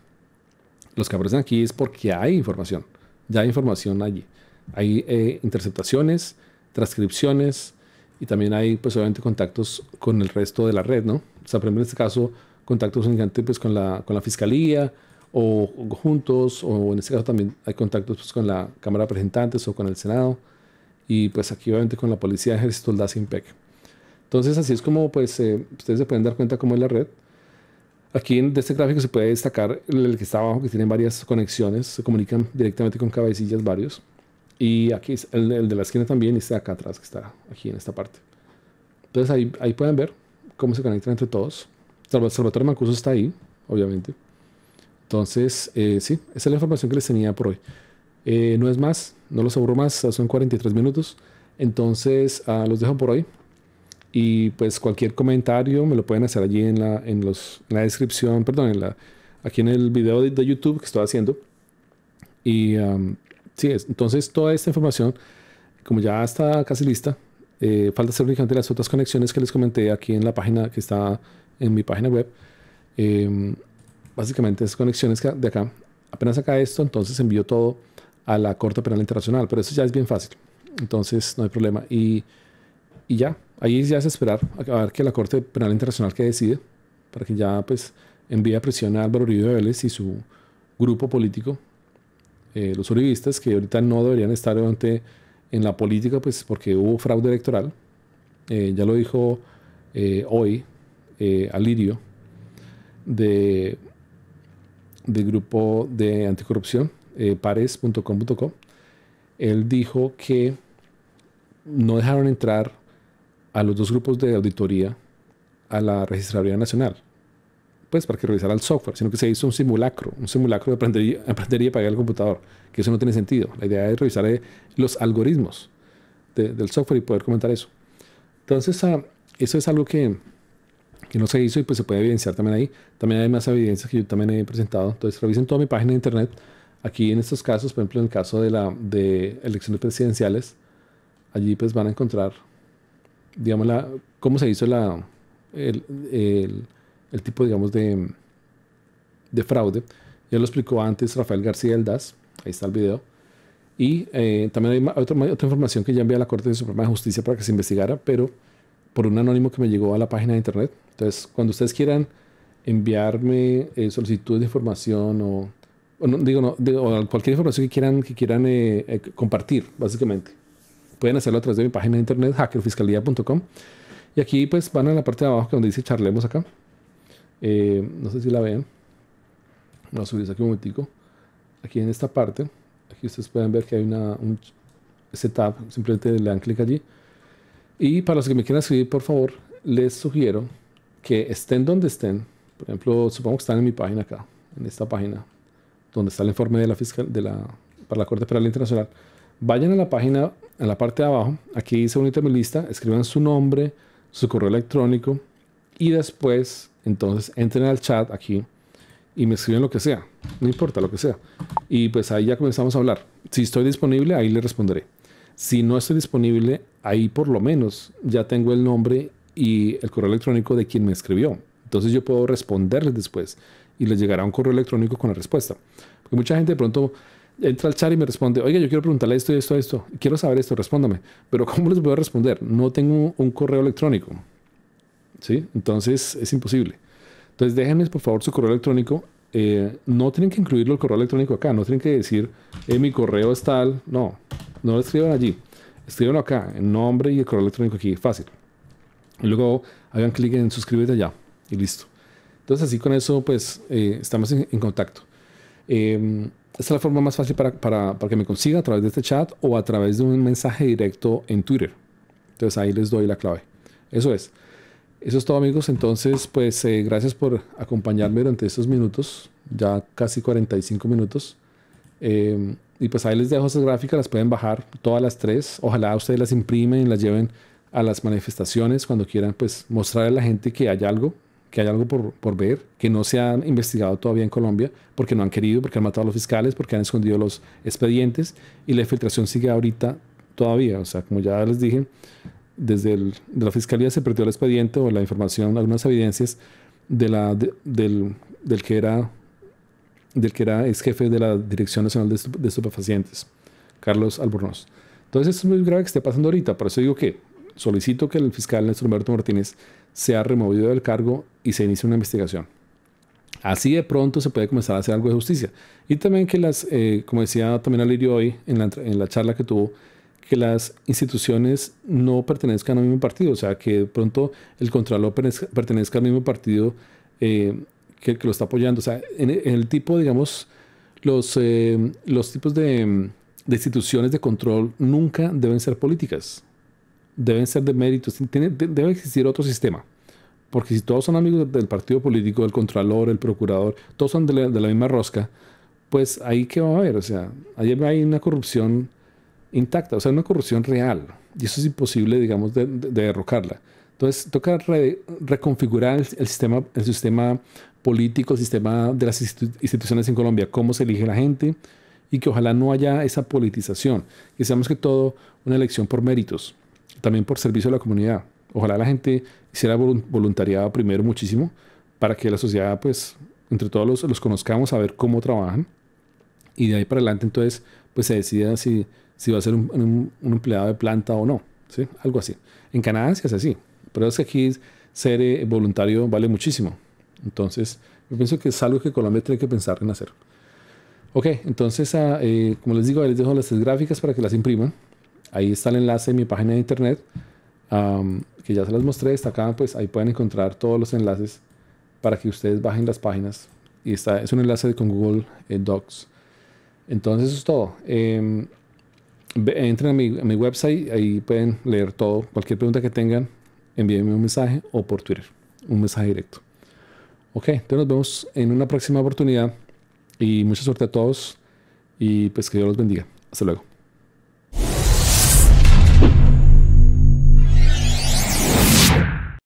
Los que aparecen aquí es porque hay información, ya hay información allí. Hay eh, interceptaciones, transcripciones y también hay, pues obviamente, contactos con el resto de la red, ¿no? O sea, en este caso, contactos pues, con, la, con la fiscalía o, juntos, o en este caso también hay contactos pues, con la Cámara de Presentantes o con el Senado y pues aquí obviamente con la policía de ejército el SIMPEC. Entonces así es como pues eh, ustedes se pueden dar cuenta cómo es la red. Aquí en, de este gráfico se puede destacar el que está abajo que tiene varias conexiones, se comunican directamente con cabecillas varios. Y aquí el, de la esquina también está acá atrás, que está aquí en esta parte. Entonces ahí, ahí pueden ver cómo se conectan entre todos. Salvatore Mancuso está ahí, obviamente. Entonces, eh, sí, esa es la información que les tenía por hoy. Eh, no es más, no los aburro más, son 43 minutos. Entonces ah, los dejo por hoy. Y pues cualquier comentario me lo pueden hacer allí en la, en la descripción, perdón, en la, aquí en el video de, YouTube que estoy haciendo. Y sí, entonces toda esta información, como ya está casi lista, eh, falta hacer únicamente las otras conexiones que les comenté aquí en la página que está en mi página web. Em, básicamente es conexiones de acá. Apenas acá esto, entonces envío todo a la Corte Penal Internacional, pero eso ya es bien fácil, entonces no hay problema. Y, y ya, ahí ya es esperar a ver que la Corte Penal Internacional que decide, para que ya pues envíe a presión a Álvaro Uribe Vélez y su grupo político, eh, los uribistas, que ahorita no deberían estar ante en la política, pues porque hubo fraude electoral, eh, ya lo dijo eh, hoy Alirio, de, del grupo de anticorrupción, pares.com.com eh, pares.com.co, él dijo que no dejaron entrar a los dos grupos de auditoría a la Registraduría Nacional, pues para que revisara el software, sino que se hizo un simulacro, un simulacro de aprendería, aprendería pagar el computador, que eso no tiene sentido. La idea es revisar eh, los algoritmos del software y poder comentar eso. Entonces, ah, eso es algo que, que, no se hizo y pues se puede evidenciar también ahí. También hay más evidencias que yo también he presentado. Entonces, revisen toda mi página de internet Aquí en estos casos, por ejemplo, en el caso de, la, elecciones presidenciales, allí pues van a encontrar, digamos, cómo se hizo la, el, tipo, digamos, de, fraude. Ya lo explicó antes Rafael García Eldas, ahí está el video. Y eh, también hay otra, información que ya envié a la Corte Suprema de Justicia para que se investigara, pero por un anónimo que me llegó a la página de internet. Entonces, cuando ustedes quieran enviarme eh, solicitudes de información o o digo, cualquier información que quieran, que quieran eh, eh, compartir, básicamente. Pueden hacerlo a través de mi página de internet, hackerfiscalía.com. Y aquí pues van a la parte de abajo donde dice charlemos acá. Eh, no sé si la ven. Voy a subir aquí un momentico. Aquí en esta parte, aquí ustedes pueden ver que hay una, un setup. Simplemente le dan clic allí. Y para los que me quieran escribir, por favor, les sugiero que estén donde estén. Por ejemplo, supongo que están en mi página acá, en esta página donde está el informe de la fiscal de la, para la Corte Penal Internacional, vayan a la página, en la parte de abajo, aquí dice un mi lista, escriban su nombre, su correo electrónico y después, entonces, entren al chat aquí y me escriben lo que sea, no importa lo que sea. Y pues ahí ya comenzamos a hablar. Si estoy disponible, ahí le responderé. Si no estoy disponible, ahí por lo menos ya tengo el nombre y el correo electrónico de quien me escribió. Entonces yo puedo responderles después y les llegará un correo electrónico con la respuesta. Porque mucha gente de pronto entra al chat y me responde, oiga, yo quiero preguntarle esto y esto, esto, quiero saber esto, respóndame. Pero ¿cómo les voy a responder? No tengo un correo electrónico. ¿Sí? Entonces es imposible. Entonces déjenme por favor su correo electrónico. Eh, no tienen que incluirlo el correo electrónico acá, no tienen que decir, eh, mi correo es tal. No, no lo escriban allí. Escríbanlo acá, el nombre y el correo electrónico aquí, fácil. luego hagan clic en suscríbete allá y listo. Entonces así con eso pues eh, estamos en, contacto. Em, esta es la forma más fácil para, que me consiga a través de este chat o a través de un mensaje directo en Twitter. Entonces ahí les doy la clave. Eso es. Eso es todo amigos. Entonces pues eh, gracias por acompañarme durante estos minutos. Ya casi 45 minutos. Em, y pues ahí les dejo esas gráficas. Las pueden bajar todas las tres. Ojalá ustedes las imprimen y las lleven a las manifestaciones cuando quieran pues mostrar a la gente que hay algo que hay algo por, ver, que no se han investigado todavía en Colombia, porque no han querido, porque han matado a los fiscales, porque han escondido los expedientes y la infiltración sigue ahorita todavía. O sea, como ya les dije, desde la fiscalía se perdió el expediente o la información, algunas evidencias de la, del, que era del que era ex jefe de la Dirección Nacional de, Estupefacientes, Carlos Albornoz. Entonces, es muy grave que esté pasando ahorita, por eso digo que solicito que el fiscal Néstor Humberto Martínez sea removido del cargo y se inicie una investigación. Así de pronto se puede comenzar a hacer algo de justicia. Y también que las, eh, como decía también Alirio hoy en la, en la charla que tuvo, que las instituciones no pertenezcan al mismo partido, o sea, que de pronto el Contralor pertenezca al mismo partido eh, que, que, lo está apoyando. O sea, en, el tipo, digamos, los, eh, los tipos de, de instituciones de control nunca deben ser políticas deben ser de méritos, debe existir otro sistema. Porque si todos son amigos del partido político, del contralor, el procurador, todos son de la, misma rosca, pues ahí que va a haber, o sea, ahí hay una corrupción intacta, o sea, una corrupción real. Y eso es imposible, digamos, de, derrocarla. Entonces, toca reconfigurar el, sistema, el sistema político, el sistema de las instituciones en Colombia, cómo se elige la gente y que ojalá no haya esa politización, que seamos que todo una elección por méritos también por servicio a la comunidad. Ojalá la gente hiciera voluntariado primero muchísimo para que la sociedad, pues, entre todos los, los conozcamos, a ver cómo trabajan. Y de ahí para adelante, entonces, pues se decida si, si va a ser un, empleado de planta o no. ¿sí? Algo así. En Canadá se hace así. Pero es que aquí ser eh, voluntario vale muchísimo. Entonces, yo pienso que es algo que Colombia tiene que pensar en hacer. Ok, entonces, ah, eh, como les digo, les dejo las tres gráficas para que las impriman. Ahí está el enlace de mi página de internet, que ya se las mostré, está acá, pues ahí pueden encontrar todos los enlaces para que ustedes bajen las páginas. Y está, es un enlace con Google eh, Docs. Entonces es todo. Em, entren a mi, a mi website, ahí pueden leer todo. Cualquier pregunta que tengan, envíenme un mensaje o por Twitter, un mensaje directo. Ok, entonces nos vemos en una próxima oportunidad y mucha suerte a todos y pues que Dios los bendiga. Hasta luego.